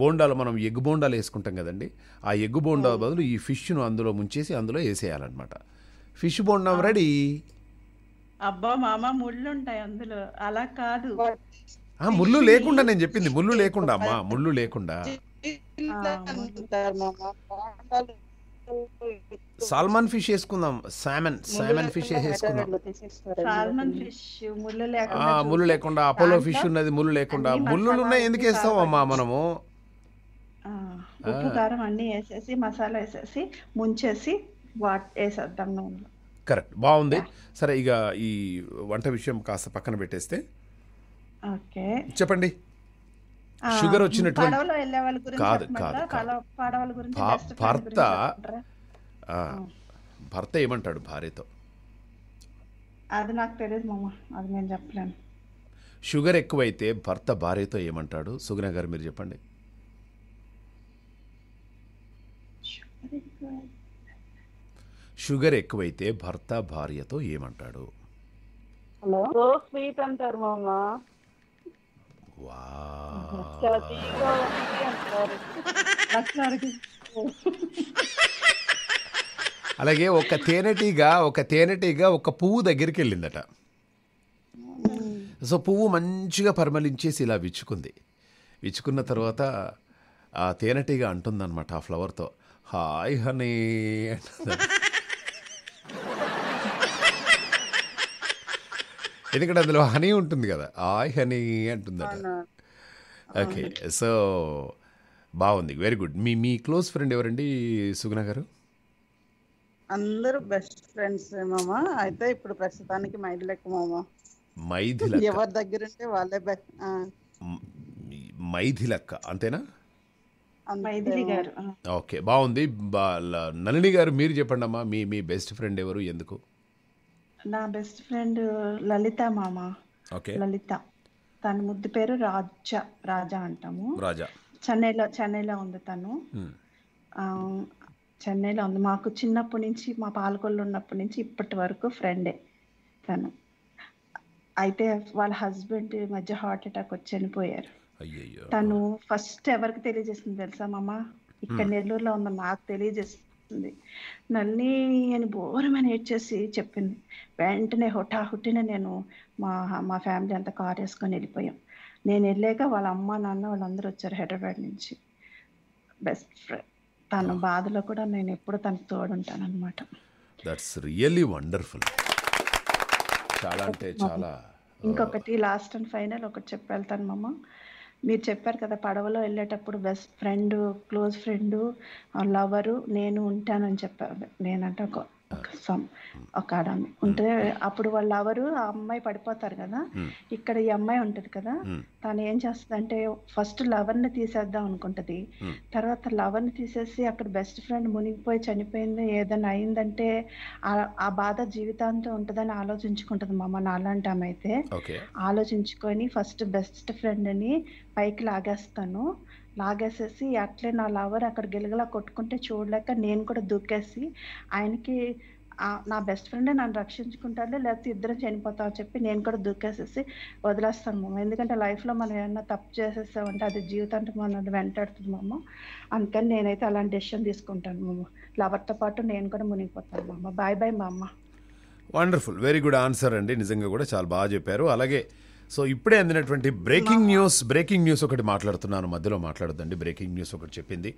బోండాలు మనం ఎగ్గు బోండాలు వేసుకుంటాం కదండి ఆ ఎగ్గు బోండా బదులు ఈ ఫిష్ను అందులో ముంచేసి అందులో వేసేయాలన్నమాట ఫిష్ బోండా రెడీ అబ్బా మామ ముళ్ళు ఉంటాయి అందులో అలా కాదు ముళ్ళు లేకుండా నేను చెప్పింది ముళ్ళు లేకుండా అమ్మా ముళ్ళు లేకుండా సాల్మన్ ఫిష్ వేసుకుందాం సామన్ సామన్ ఫిష్ వేసుకుందాం ముళ్ళు లేకుండా అపోలో ఫిష్ ఉన్నది ముళ్ళు లేకుండా ముళ్ళు ఉన్నాయి ఎందుకు వేస్తాం అమ్మా మనము ఉప్పు కారం అన్ని వేసేసి మసాలా వేసేసి ముంచేసి వాట్ వేసేద్దాం కరెక్ట్ బాగుంది సరే ఇక ఈ వంట విషయం కాస్త పక్కన పెట్టేస్తే ఓకే చెప్పండి షుగర్ వచ్చినటువంటి కాదు కాదు భర్త భర్త ఏమంటాడు భార్యతో అది నాకు తెలియదు మామ అది నేను చెప్పలేను షుగర్ ఎక్కువైతే భర్త భార్యతో ఏమంటాడు సుగుణ గారు మీరు చెప్పండి షుగర్ ఎక్కువైతే భర్త భార్యతో ఏమంటాడు స్వీట్ అంటారు మామా అలాగే ఒక తేనెటీగ ఒక తేనెటీగ ఒక పువ్వు దగ్గరికి వెళ్ళిందట సో పువ్వు మంచిగా పరిమళించేసి ఇలా విచ్చుకుంది విచ్చుకున్న తర్వాత ఆ తేనెటీగ అంటుందన్నమాట ఆ ఫ్లవర్తో హాయ్ హనీ ఎందుకంటే అందులో హనీ ఉంటుంది కదా హాయ్ హనీ అంటుందట ఓకే సో బాగుంది వెరీ గుడ్ మీ మీ క్లోజ్ ఫ్రెండ్ ఎవరండి సుగుణ గారు అందరూ బెస్ట్ ఫ్రెండ్స్ మామా అయితే ఇప్పుడు ప్రస్తుతానికి మైథిలక్ మామా మైథిల ఎవరి దగ్గర ఉంటే వాళ్ళే మైథిలక్క అంతేనా మైథిలి గారు ఓకే బాగుంది బా- ల- గారు మీరు చెప్పండి అమ్మా మీ మీ బెస్ట్ ఫ్రెండ్ ఎవరు ఎందుకు నా బెస్ట్ ఫ్రెండ్ లలిత మామ ఓకే లలిత తన ముద్దు పేరు రాజా రాజా అంటాము రాజా చెన్నైలో చెన్నైలో ఉంది తను చెన్నైలో ఉంది మాకు చిన్నప్పటి నుంచి మా పాలకొల్లు ఉన్నప్పటి నుంచి ఇప్పటి వరకు ఫ్రెండే తను అయితే వాళ్ళ హస్బెండ్ మధ్య హార్ట్ అటాక్ వచ్చి చనిపోయారు తను ఫస్ట్ ఎవరికి తెలియజేసింది తెలుసా మామ ఇక్కడ నెల్లూరులో ఉన్న నాకు తెలియజేస్తుంది నల్లి అని ఘోరమని ఏడ్చేసి చెప్పింది వెంటనే హుటాహుట్టిన నేను మా మా ఫ్యామిలీ అంతా కార్ వేసుకొని వెళ్ళిపోయాం నేను వెళ్ళాక వాళ్ళ అమ్మ నాన్న వాళ్ళందరూ వచ్చారు హైదరాబాద్ నుంచి బెస్ట్ ఫ్రెండ్ తన బాధలో కూడా నేను ఎప్పుడు తనకు తోడుంటాను అనమాట దట్స్ రియల్లీ వండర్ఫుల్ చాలా అంటే చాలా ఇంకొకటి లాస్ట్ అండ్ ఫైనల్ ఒకటి చెప్పి వెళ్తాను మామ మీరు చెప్పారు కదా పడవలో వెళ్ళేటప్పుడు best friend close friend lover నేను ఉంటానని చెప్పారు ఒక అకాడమీ ఉంటే అప్పుడు వాళ్ళ ఎవరు ఆ అమ్మాయి పడిపోతారు కదా ఇక్కడ ఈ అమ్మాయి ఉంటది కదా తను ఏం చేస్తుంది అంటే ఫస్ట్ లవర్ ని తీసేద్దాం అనుకుంటది తర్వాత లవర్ ని తీసేసి అక్కడ బెస్ట్ ఫ్రెండ్ మునిగిపోయి చనిపోయింది ఏదైనా అయిందంటే ఆ బాధ జీవితాంతం ఉంటదని ఆలోచించుకుంటది మా నాలాంటి అమ్మ అయితే ఆలోచించుకొని ఫస్ట్ బెస్ట్ ఫ్రెండ్ ని పైకి లాగేస్తాను లాగేసేసి అట్లే నా లవర్ అక్కడ గిలగలా కొట్టుకుంటే చూడలేక నేను కూడా దూకేసి ఆయనకి నా బెస్ట్ ఫ్రెండే నన్ను రక్షించుకుంటాను లేకపోతే ఇద్దరం చనిపోతాం అని చెప్పి నేను కూడా దూకేసేసి వదిలేస్తాను మమ్మ ఎందుకంటే లైఫ్లో మనం ఏమన్నా తప్పు చేసేసామంటే అది జీవితానికి మనం వెంటాడుతుంది మమ్మ అందుకని నేనైతే అలాంటి డెసిషన్ తీసుకుంటాను మమ్మ లవర్తో పాటు నేను కూడా మునిగిపోతాను మమ్మ బాయ్ బాయ్ మా అమ్మ వండర్ఫుల్ వెరీ గుడ్ ఆన్సర్ అండి నిజంగా కూడా చాలా బాగా చెప్పారు అలాగే సో ఇప్పుడే అందినటువంటి బ్రేకింగ్ న్యూస్ బ్రేకింగ్ న్యూస్ ఒకటి మాట్లాడుతున్నాను మధ్యలో మాట్లాడదండి బ్రేకింగ్ న్యూస్ ఒకటి చెప్పింది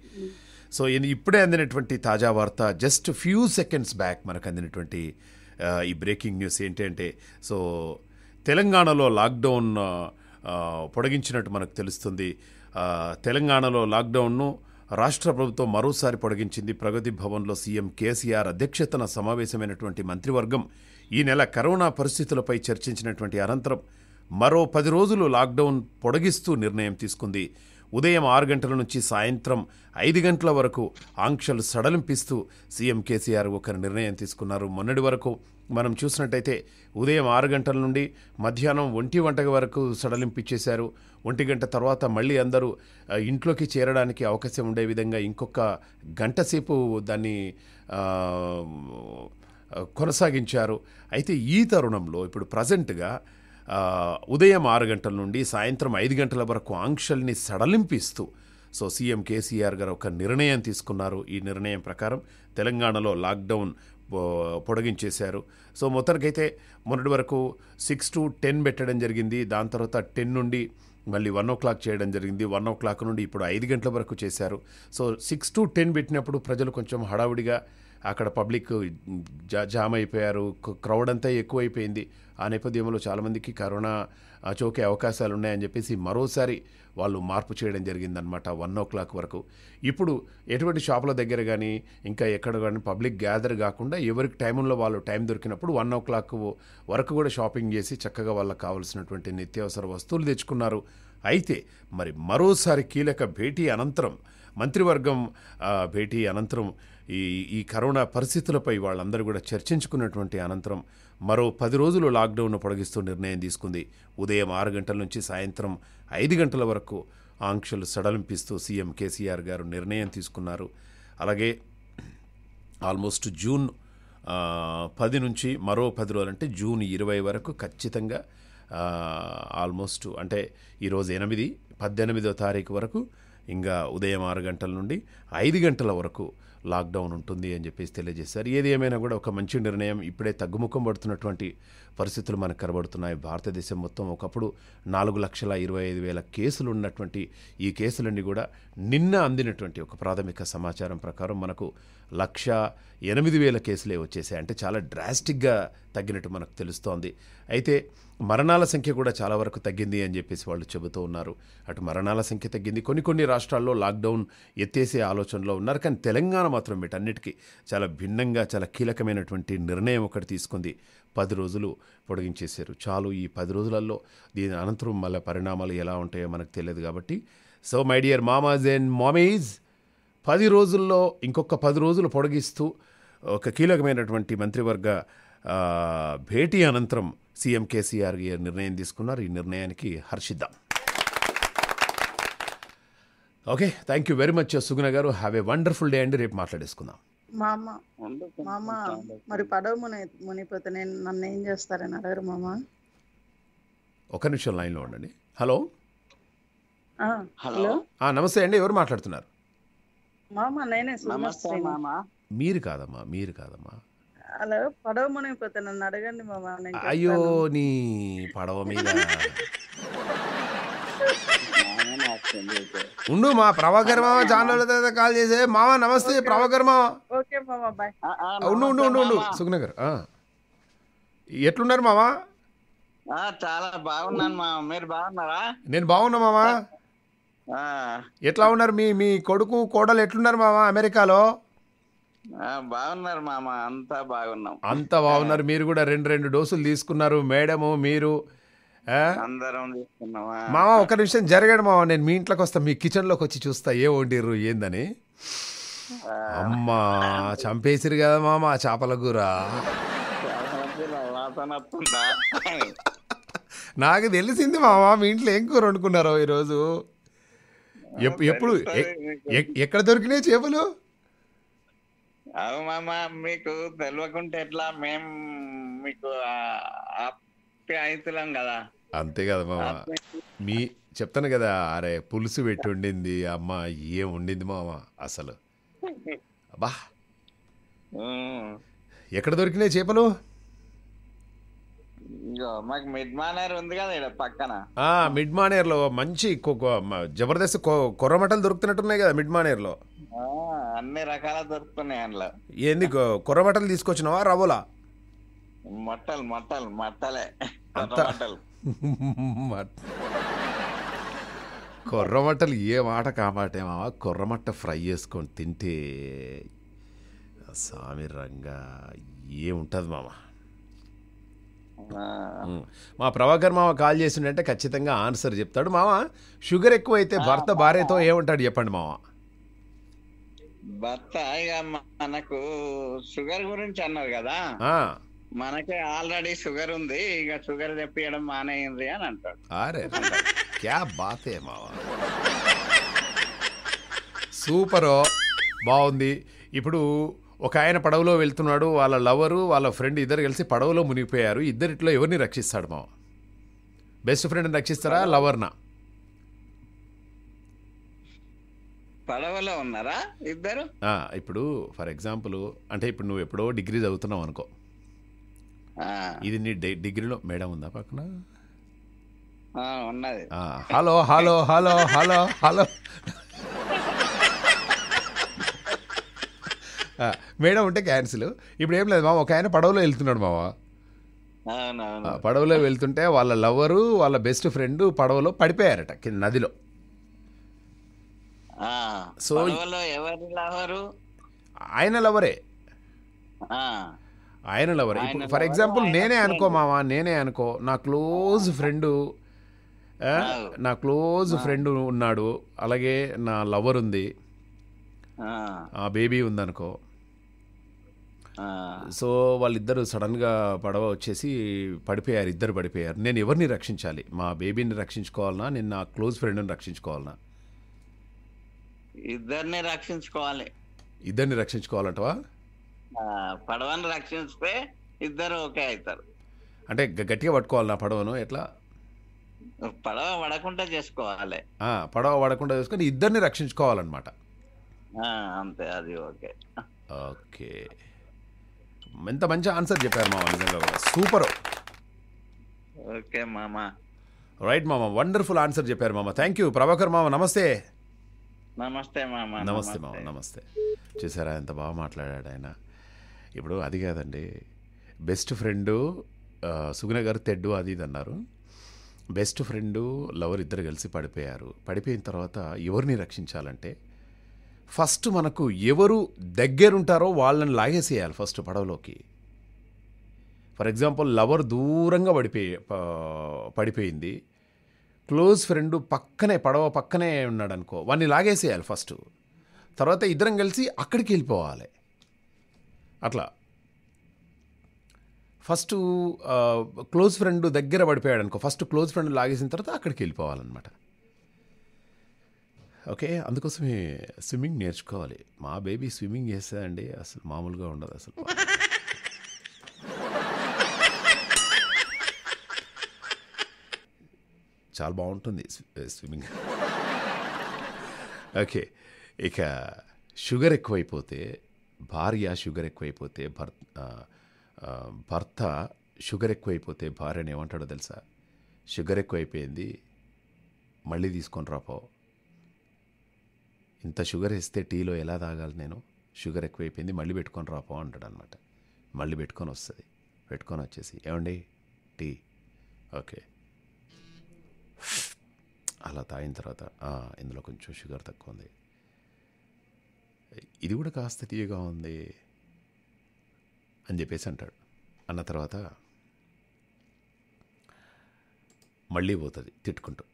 సో ఇప్పుడే అందినటువంటి తాజా వార్త జస్ట్ ఫ్యూ సెకండ్స్ బ్యాక్ మనకు అందినటువంటి ఈ బ్రేకింగ్ న్యూస్ ఏంటంటే సో తెలంగాణలో లాక్డౌన్ పొడిగించినట్టు మనకు తెలుస్తుంది తెలంగాణలో లాక్డౌన్ను రాష్ట్ర ప్రభుత్వం మరోసారి పొడిగించింది ప్రగతి భవన్లో సీఎం కేసీఆర్ అధ్యక్షతన సమావేశమైనటువంటి మంత్రివర్గం ఈ నెల కరోనా పరిస్థితులపై చర్చించినటువంటి అనంతరం మరో పది రోజులు లాక్డౌన్ పొడిగిస్తూ నిర్ణయం తీసుకుంది ఉదయం ఆరు గంటల నుంచి సాయంత్రం ఐదు గంటల వరకు ఆంక్షలు సడలింపిస్తూ సీఎం కేసీఆర్ ఒక నిర్ణయం తీసుకున్నారు మొన్నటి వరకు మనం చూసినట్టయితే ఉదయం ఆరు గంటల నుండి మధ్యాహ్నం ఒంటి గంట వరకు సడలింపిచ్చేశారు ఒంటి గంట తర్వాత మళ్ళీ అందరూ ఇంట్లోకి చేరడానికి అవకాశం ఉండే విధంగా ఇంకొక గంట సేపు దాన్ని కొనసాగించారు అయితే ఈ తరుణంలో ఇప్పుడు ప్రజెంట్గా ఉదయం ఆరు గంటల నుండి సాయంత్రం ఐదు గంటల వరకు ఆంక్షల్ని సడలింపిస్తూ సో సీఎం కేసీఆర్ గారు ఒక నిర్ణయం తీసుకున్నారు ఈ నిర్ణయం ప్రకారం తెలంగాణలో లాక్డౌన్ పొడిగించేశారు సో మొత్తానికైతే మొన్నటి వరకు సిక్స్ టు టెన్ పెట్టడం జరిగింది దాని తర్వాత టెన్ నుండి మళ్ళీ వన్ ఓ క్లాక్ చేయడం జరిగింది వన్ ఓ క్లాక్ నుండి ఇప్పుడు ఐదు గంటల వరకు చేశారు సో సిక్స్ టు టెన్ పెట్టినప్పుడు ప్రజలు కొంచెం హడావుడిగా అక్కడ పబ్లిక్ జామ్ అయిపోయారు క్రౌడ్ అంతా ఎక్కువైపోయింది ఆ నేపథ్యంలో చాలామందికి కరోనా చోకే అవకాశాలు ఉన్నాయని చెప్పేసి మరోసారి వాళ్ళు మార్పు చేయడం జరిగిందనమాట వన్ ఓ క్లాక్ వరకు ఇప్పుడు ఎటువంటి షాపుల దగ్గర కానీ ఇంకా ఎక్కడ కానీ పబ్లిక్ గ్యాదర్ కాకుండా ఎవరికి టైంలో వాళ్ళు టైం దొరికినప్పుడు వన్ ఓ క్లాక్ వరకు కూడా షాపింగ్ చేసి చక్కగా వాళ్ళకి కావాల్సినటువంటి నిత్యావసర వస్తువులు తెచ్చుకున్నారు అయితే మరి మరోసారి కీలక భేటీ అనంతరం మంత్రివర్గం భేటీ అనంతరం ఈ ఈ కరోనా పరిస్థితులపై వాళ్ళందరూ కూడా చర్చించుకున్నటువంటి అనంతరం మరో పది రోజులు లాక్డౌన్ను పొడిగిస్తూ నిర్ణయం తీసుకుంది ఉదయం ఆరు గంటల నుంచి సాయంత్రం ఐదు గంటల వరకు ఆంక్షలు సడలింపిస్తూ సీఎం కేసీఆర్ గారు నిర్ణయం తీసుకున్నారు అలాగే ఆల్మోస్ట్ జూన్ పది నుంచి మరో పది రోజులు అంటే జూన్ ఇరవై వరకు ఖచ్చితంగా ఆల్మోస్ట్ అంటే ఈరోజు ఎనిమిది పద్దెనిమిదో తారీఖు వరకు ఇంకా ఉదయం ఆరు గంటల నుండి ఐదు గంటల వరకు లాక్డౌన్ ఉంటుంది అని చెప్పేసి తెలియజేశారు ఏది ఏమైనా కూడా ఒక మంచి నిర్ణయం ఇప్పుడే తగ్గుముఖం పడుతున్నటువంటి పరిస్థితులు మనకు కనబడుతున్నాయి భారతదేశం మొత్తం ఒకప్పుడు నాలుగు లక్షల ఇరవై ఐదు వేల కేసులు ఉన్నటువంటి ఈ కేసులన్నీ కూడా నిన్న అందినటువంటి ఒక ప్రాథమిక సమాచారం ప్రకారం మనకు లక్ష ఎనిమిది వేల కేసులే వచ్చేసాయి అంటే చాలా డ్రాస్టిక్గా తగ్గినట్టు మనకు తెలుస్తోంది అయితే మరణాల సంఖ్య కూడా చాలా వరకు తగ్గింది అని చెప్పేసి వాళ్ళు చెబుతూ ఉన్నారు అటు మరణాల సంఖ్య తగ్గింది కొన్ని కొన్ని రాష్ట్రాల్లో లాక్డౌన్ ఎత్తేసే ఆలోచనలో ఉన్నారు కానీ తెలంగాణ మాత్రం వీటన్నిటికీ చాలా భిన్నంగా చాలా కీలకమైనటువంటి నిర్ణయం ఒకటి తీసుకుంది పది రోజులు పొడిగించేశారు చాలు ఈ పది రోజులలో దీని అనంతరం మళ్ళీ పరిణామాలు ఎలా ఉంటాయో మనకు తెలియదు కాబట్టి సో మై డియర్ మామాజ్ అండ్ మామీజ్ పది రోజుల్లో ఇంకొక పది రోజులు పొడిగిస్తూ ఒక కీలకమైనటువంటి మంత్రివర్గ భేటీ అనంతరం సీఎం కేసీఆర్ గారు నిర్ణయం తీసుకున్నారు ఈ నిర్ణయానికి హర్షిద్దాం okay thank you very much Suguna గారు హ్యావ్ ఏ వండర్ఫుల్ డే అండి రేపు మాట్లాడేసుకుందాం మామ మామ మరి పడవ ముని మునిపోతే నేను నన్ను ఏం చేస్తారని అడగరు మామ ఒక నిమిషం లైన్లో ఉండండి హలో హలో నమస్తే అండి ఎవరు మాట్లాడుతున్నారు మామ నేనే మీరు కాదమ్మా మీరు కాదమ్మా హలో పడవ మునిగిపోతే నన్ను అడగండి మామ అయ్యో నీ పడవ మీద ఉండు మా ప్రభాకర్ మామ చాలా తర్వాత కాల్ చేసే మామ నమస్తే ప్రభాకర్ మామ ఓకే ఉండు ఉండు ఉండు ఉండు సుఖనగర్ ఎట్లున్నారు మావా చాలా బాగున్నాను మా మీరు బాగున్నారా నేను బాగున్నా మామా ఎట్లా ఉన్నారు మీ మీ కొడుకు కోడలు ఎట్లున్నారు మావా అమెరికాలో బాగున్నారు మామ అంతా బాగున్నాం అంతా బాగున్నారు మీరు కూడా రెండు రెండు డోసులు తీసుకున్నారు మేడము మీరు మామ ఒక నిమిషం జరిగాడు మామ నేను మీ ఇంట్లోకి వస్తా మీ కిచెన్ లోకి వచ్చి చూస్తా ఏ వండిర్రు ఏందని అమ్మా చంపేసిరు కదా మామ చేపల కూర నాకు తెలిసింది మామ మీ ఇంట్లో ఏం కూర వండుకున్నారో ఈరోజు ఎప్పుడు ఎక్కడ దొరికినాయి చేపలు మీకు తెలియకుంటే ఎట్లా మేము మీకు ఆప్యాయతులం కదా అంతే కదా మామ మీ చెప్తాను కదా అరే పులుసు పెట్టి ఉండింది అమ్మ ఏం ఉండింది మామ అసలు అబ్బా ఎక్కడ దొరికినాయి చేపలు మాకు మిడ్ మానేర్ ఉంది కదా ఇక్కడ పక్కన మిడ్ లో మంచి జబర్దస్త్ కొర్రమటలు దొరుకుతున్నట్టున్నాయి కదా మిడ్ మానేర్ లో అన్ని రకాల దొరుకుతున్నాయి అందులో ఏంది కొర్రమటలు తీసుకొచ్చినావా రవోలా మట్టలు మట్టలు మట్టలే మట్టలు కొర్రమట్టలు ఏ మాట మావా కొర్రమట్ట ఫ్రై చేసుకొని తింటే స్వామి రంగా ఏముంటుంది మామ మా ప్రభాకర్ మామ కాల్ చేసిండంటే ఖచ్చితంగా ఆన్సర్ చెప్తాడు మామ షుగర్ ఎక్కువ అయితే భర్త భార్యతో ఏమంటాడు చెప్పండి మామ భర్త మనకు షుగర్ గురించి అన్నారు కదా మనకే ఆల్రెడీ షుగర్ ఉంది ఇక షుగర్ తెప్పియడం మానేయండి అని అంటాడు అరే క్యా బాతే మావా బాగుంది ఇప్పుడు ఒక ఆయన పడవలో వెళ్తున్నాడు వాళ్ళ లవరు వాళ్ళ ఫ్రెండ్ ఇద్దరు కలిసి పడవలో మునిగిపోయారు ఇద్దరిట్లో ఎవరిని రక్షిస్తాడు మావ బెస్ట్ ఫ్రెండ్ని రక్షిస్తారా లవర్నా పడవలో ఉన్నారా ఇద్దరు ఇప్పుడు ఫర్ ఎగ్జాంపుల్ అంటే ఇప్పుడు నువ్వు ఎప్పుడో డిగ్రీ చదువుతున్నావు అనుకో ఇది నీ డిగ్రీలో మేడం ఉందా పక్కన ఉన్నది hello hello hello hello hello madam ఉంటే క్యాన్సిల్ ఇప్పుడు ఏం లేదు మామ ఒక ఆయన పడవలో వెళ్తున్నాడు మామ పడవలో వెళ్తుంటే వాళ్ళ లవ్వరు వాళ్ళ బెస్ట్ ఫ్రెండ్ పడవలో పడిపోయారట కింద నదిలో సో ఆయన లవరే ఆయన లవర్ ఇప్పుడు ఫర్ ఎగ్జాంపుల్ నేనే అనుకో మావా నేనే అనుకో నా క్లోజ్ ఫ్రెండ్ నా క్లోజ్ ఫ్రెండ్ ఉన్నాడు అలాగే నా లవర్ ఉంది ఆ బేబీ ఉందనుకో సో వాళ్ళిద్దరు సడన్గా పడవ వచ్చేసి పడిపోయారు ఇద్దరు పడిపోయారు నేను ఎవరిని రక్షించాలి మా బేబీని రక్షించుకోవాలనా నేను నా క్లోజ్ ఫ్రెండ్ని రక్షించుకోవాలనా ఇద్దరిని రక్షించుకోవాలి ఇద్దరిని రక్షించుకోవాలంటవా పడవను రక్షిస్తే ఇద్దరు ఓకే అవుతారు అంటే గట్టిగా పట్టుకోవాలి నా పడవను ఎట్లా పడవ పడకుండా చేసుకోవాలి పడవ పడకుండా చేసుకుని ఇద్దరిని రక్షించుకోవాలన్నమాట అంతే అది ఓకే ఓకే ఎంత మంచి ఆన్సర్ చెప్పారు మామ నిజంగా సూపర్ ఓకే మామ రైట్ మామ వండర్ఫుల్ ఆన్సర్ చెప్పారు మామ థ్యాంక్ యూ ప్రభాకర్ మామ నమస్తే నమస్తే మామ నమస్తే మామ నమస్తే చేశారా ఎంత బాగా మాట్లాడాడు ఆయన ఇప్పుడు అది కాదండి బెస్ట్ ఫ్రెండు సుగుణ గారు తెడ్డు అది ఇది అన్నారు బెస్ట్ ఫ్రెండు లవర్ ఇద్దరు కలిసి పడిపోయారు పడిపోయిన తర్వాత ఎవరిని రక్షించాలంటే ఫస్ట్ మనకు ఎవరు దగ్గరుంటారో వాళ్ళని లాగేసేయాలి ఫస్ట్ పడవలోకి ఫర్ ఎగ్జాంపుల్ లవర్ దూరంగా పడిపోయి పడిపోయింది క్లోజ్ ఫ్రెండ్ పక్కనే పడవ పక్కనే ఉన్నాడు అనుకో వాడిని లాగేసేయాలి ఫస్ట్ తర్వాత ఇద్దరం కలిసి అక్కడికి వెళ్ళిపోవాలి అట్లా ఫస్ట్ క్లోజ్ ఫ్రెండ్ దగ్గర పడిపోయాడు అనుకో ఫస్ట్ క్లోజ్ ఫ్రెండ్ లాగేసిన తర్వాత అక్కడికి వెళ్ళిపోవాలన్నమాట ఓకే అందుకోసమే స్విమ్మింగ్ నేర్చుకోవాలి మా బేబీ స్విమ్మింగ్ చేస్తాదండి అసలు మామూలుగా ఉండదు అసలు చాలా బాగుంటుంది స్విమ్మింగ్ ఓకే ఇక షుగర్ ఎక్కువైపోతే భార్య షుగర్ ఎక్కువైపోతే భర్త భర్త షుగర్ ఎక్కువైపోతే భార్యను ఏమంటాడో తెలుసా షుగర్ ఎక్కువైపోయింది మళ్ళీ తీసుకొని రాపో ఇంత షుగర్ వేస్తే టీలో ఎలా తాగాలి నేను షుగర్ ఎక్కువైపోయింది మళ్ళీ పెట్టుకొని రాపో అంటాడు అనమాట మళ్ళీ పెట్టుకొని వస్తుంది పెట్టుకొని వచ్చేసి ఏమండి టీ ఓకే అలా తాగిన తర్వాత ఇందులో కొంచెం షుగర్ తక్కువ ఉంది ఇది కూడా కాస్త తీయగా ఉంది అని చెప్పేసి అంటాడు అన్న తర్వాత మళ్ళీ పోతుంది తిట్టుకుంటూ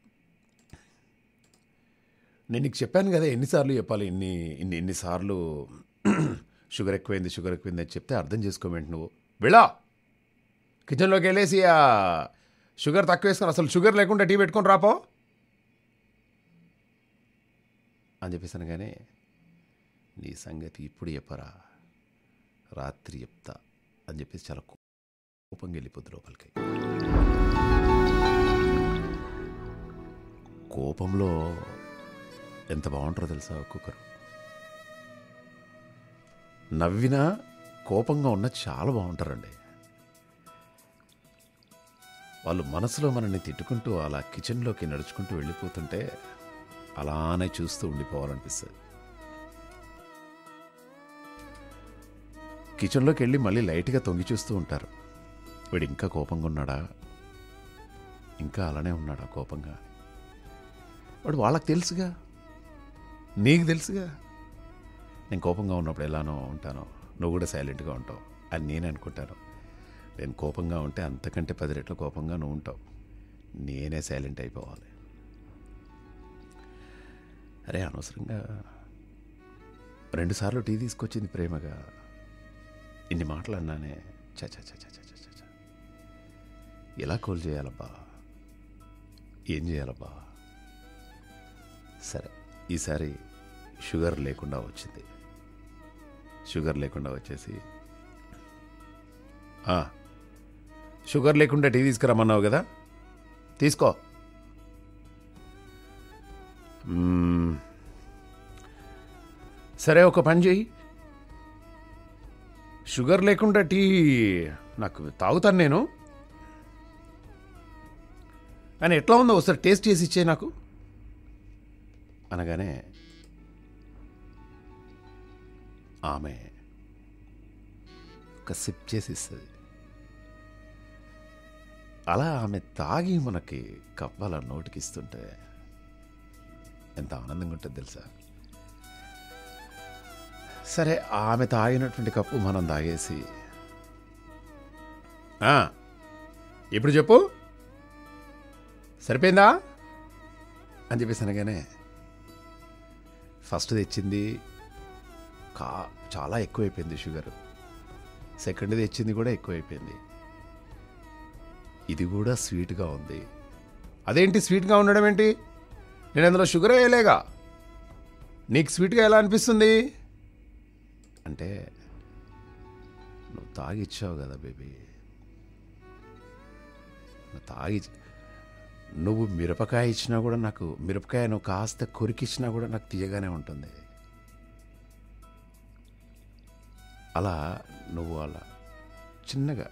నేను నీకు చెప్పాను కదా ఎన్నిసార్లు చెప్పాలి ఇన్ని ఇన్ని ఎన్నిసార్లు షుగర్ ఎక్కువైంది షుగర్ ఎక్కువైంది అని చెప్తే అర్థం చేసుకోమేంటి నువ్వు వెళ్ళా కిచెన్లోకి వెళ్ళేసి ఆ షుగర్ తక్కువ వేసుకొని అసలు షుగర్ లేకుండా టీ పెట్టుకొని రాపో అని చెప్పేసి కానీ నీ సంగతి ఇప్పుడు చెప్పరా రాత్రి చెప్తా అని చెప్పేసి చాలా కోపంగా వెళ్ళిపోద్ది లోపలికి కోపంలో ఎంత బాగుంటారో తెలుసా ఒక్కొక్కరు నవ్వినా కోపంగా ఉన్న చాలా బాగుంటారండి వాళ్ళు మనసులో మనల్ని తిట్టుకుంటూ అలా కిచెన్లోకి నడుచుకుంటూ వెళ్ళిపోతుంటే అలానే చూస్తూ ఉండిపోవాలనిపిస్తుంది కిచెన్లోకి వెళ్ళి మళ్ళీ లైట్గా తొంగి చూస్తూ ఉంటారు వీడు ఇంకా కోపంగా ఉన్నాడా ఇంకా అలానే ఉన్నాడా కోపంగా వాడు వాళ్ళకి తెలుసుగా నీకు తెలుసుగా నేను కోపంగా ఉన్నప్పుడు ఎలానో ఉంటానో నువ్వు కూడా సైలెంట్గా ఉంటావు అని నేను అనుకుంటాను నేను కోపంగా ఉంటే అంతకంటే పది రెట్ల కోపంగా నువ్వు ఉంటావు నేనే సైలెంట్ అయిపోవాలి అరే అనవసరంగా రెండుసార్లు టీ తీసుకొచ్చింది ప్రేమగా ఇన్ని మాటలు అన్నానే చచ ఎలా కోల్ చేయాలబ్బా ఏం చేయాలబ్బా సరే ఈసారి షుగర్ లేకుండా వచ్చింది షుగర్ లేకుండా వచ్చేసి షుగర్ లేకుండా టీ తీసుకురమ్మన్నావు కదా తీసుకో సరే ఒక పని చెయ్యి షుగర్ లేకుండా టీ నాకు తాగుతాను నేను అని ఎట్లా ఉందో ఒకసారి టేస్ట్ చేసి ఇచ్చే నాకు అనగానే ఆమె ఒక సిప్ చేసి ఇస్తుంది అలా ఆమె తాగి మనకి కవ్వాల నోటికిస్తుంటే ఎంత ఆనందంగా ఉంటుంది తెలుసా సరే ఆమె తాగినటువంటి కప్పు మనం తాగేసి ఇప్పుడు చెప్పు సరిపోయిందా అని చెప్పేసి అనగానే ఫస్ట్ తెచ్చింది కా చాలా ఎక్కువైపోయింది షుగర్ సెకండ్ తెచ్చింది కూడా ఎక్కువైపోయింది ఇది కూడా స్వీట్గా ఉంది అదేంటి స్వీట్గా ఉండడం ఏంటి నేను అందులో షుగర్ వేయలేగా నీకు స్వీట్గా ఎలా అనిపిస్తుంది అంటే నువ్వు తాగిచ్చావు కదా బేబీ నువ్వు తాగి నువ్వు మిరపకాయ ఇచ్చినా కూడా నాకు మిరపకాయ నువ్వు కాస్త కొరికిచ్చినా కూడా నాకు తీయగానే ఉంటుంది అలా నువ్వు అలా చిన్నగా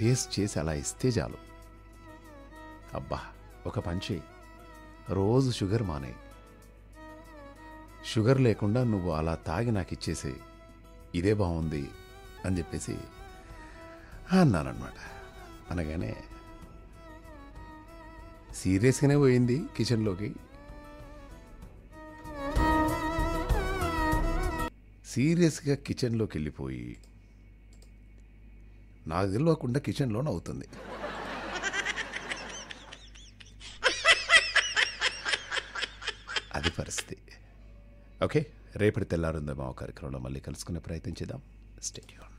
టేస్ట్ చేసి అలా ఇస్తే చాలు అబ్బా ఒక పంచి రోజు షుగర్ మానే షుగర్ లేకుండా నువ్వు అలా తాగి నాకు ఇచ్చేసేయి ఇదే బాగుంది అని చెప్పేసి అన్నానమాట అనగానే సీరియస్గానే పోయింది కిచెన్లోకి సీరియస్గా కిచెన్లోకి వెళ్ళిపోయి నాకు తెలియకుండా కిచెన్లో నవ్వుతుంది అది పరిస్థితి ఓకే రేపటి తెల్లారుందేమో కార్యక్రమంలో మళ్ళీ కలుసుకునే ప్రయత్నం చేద్దాం స్టేట్యూన్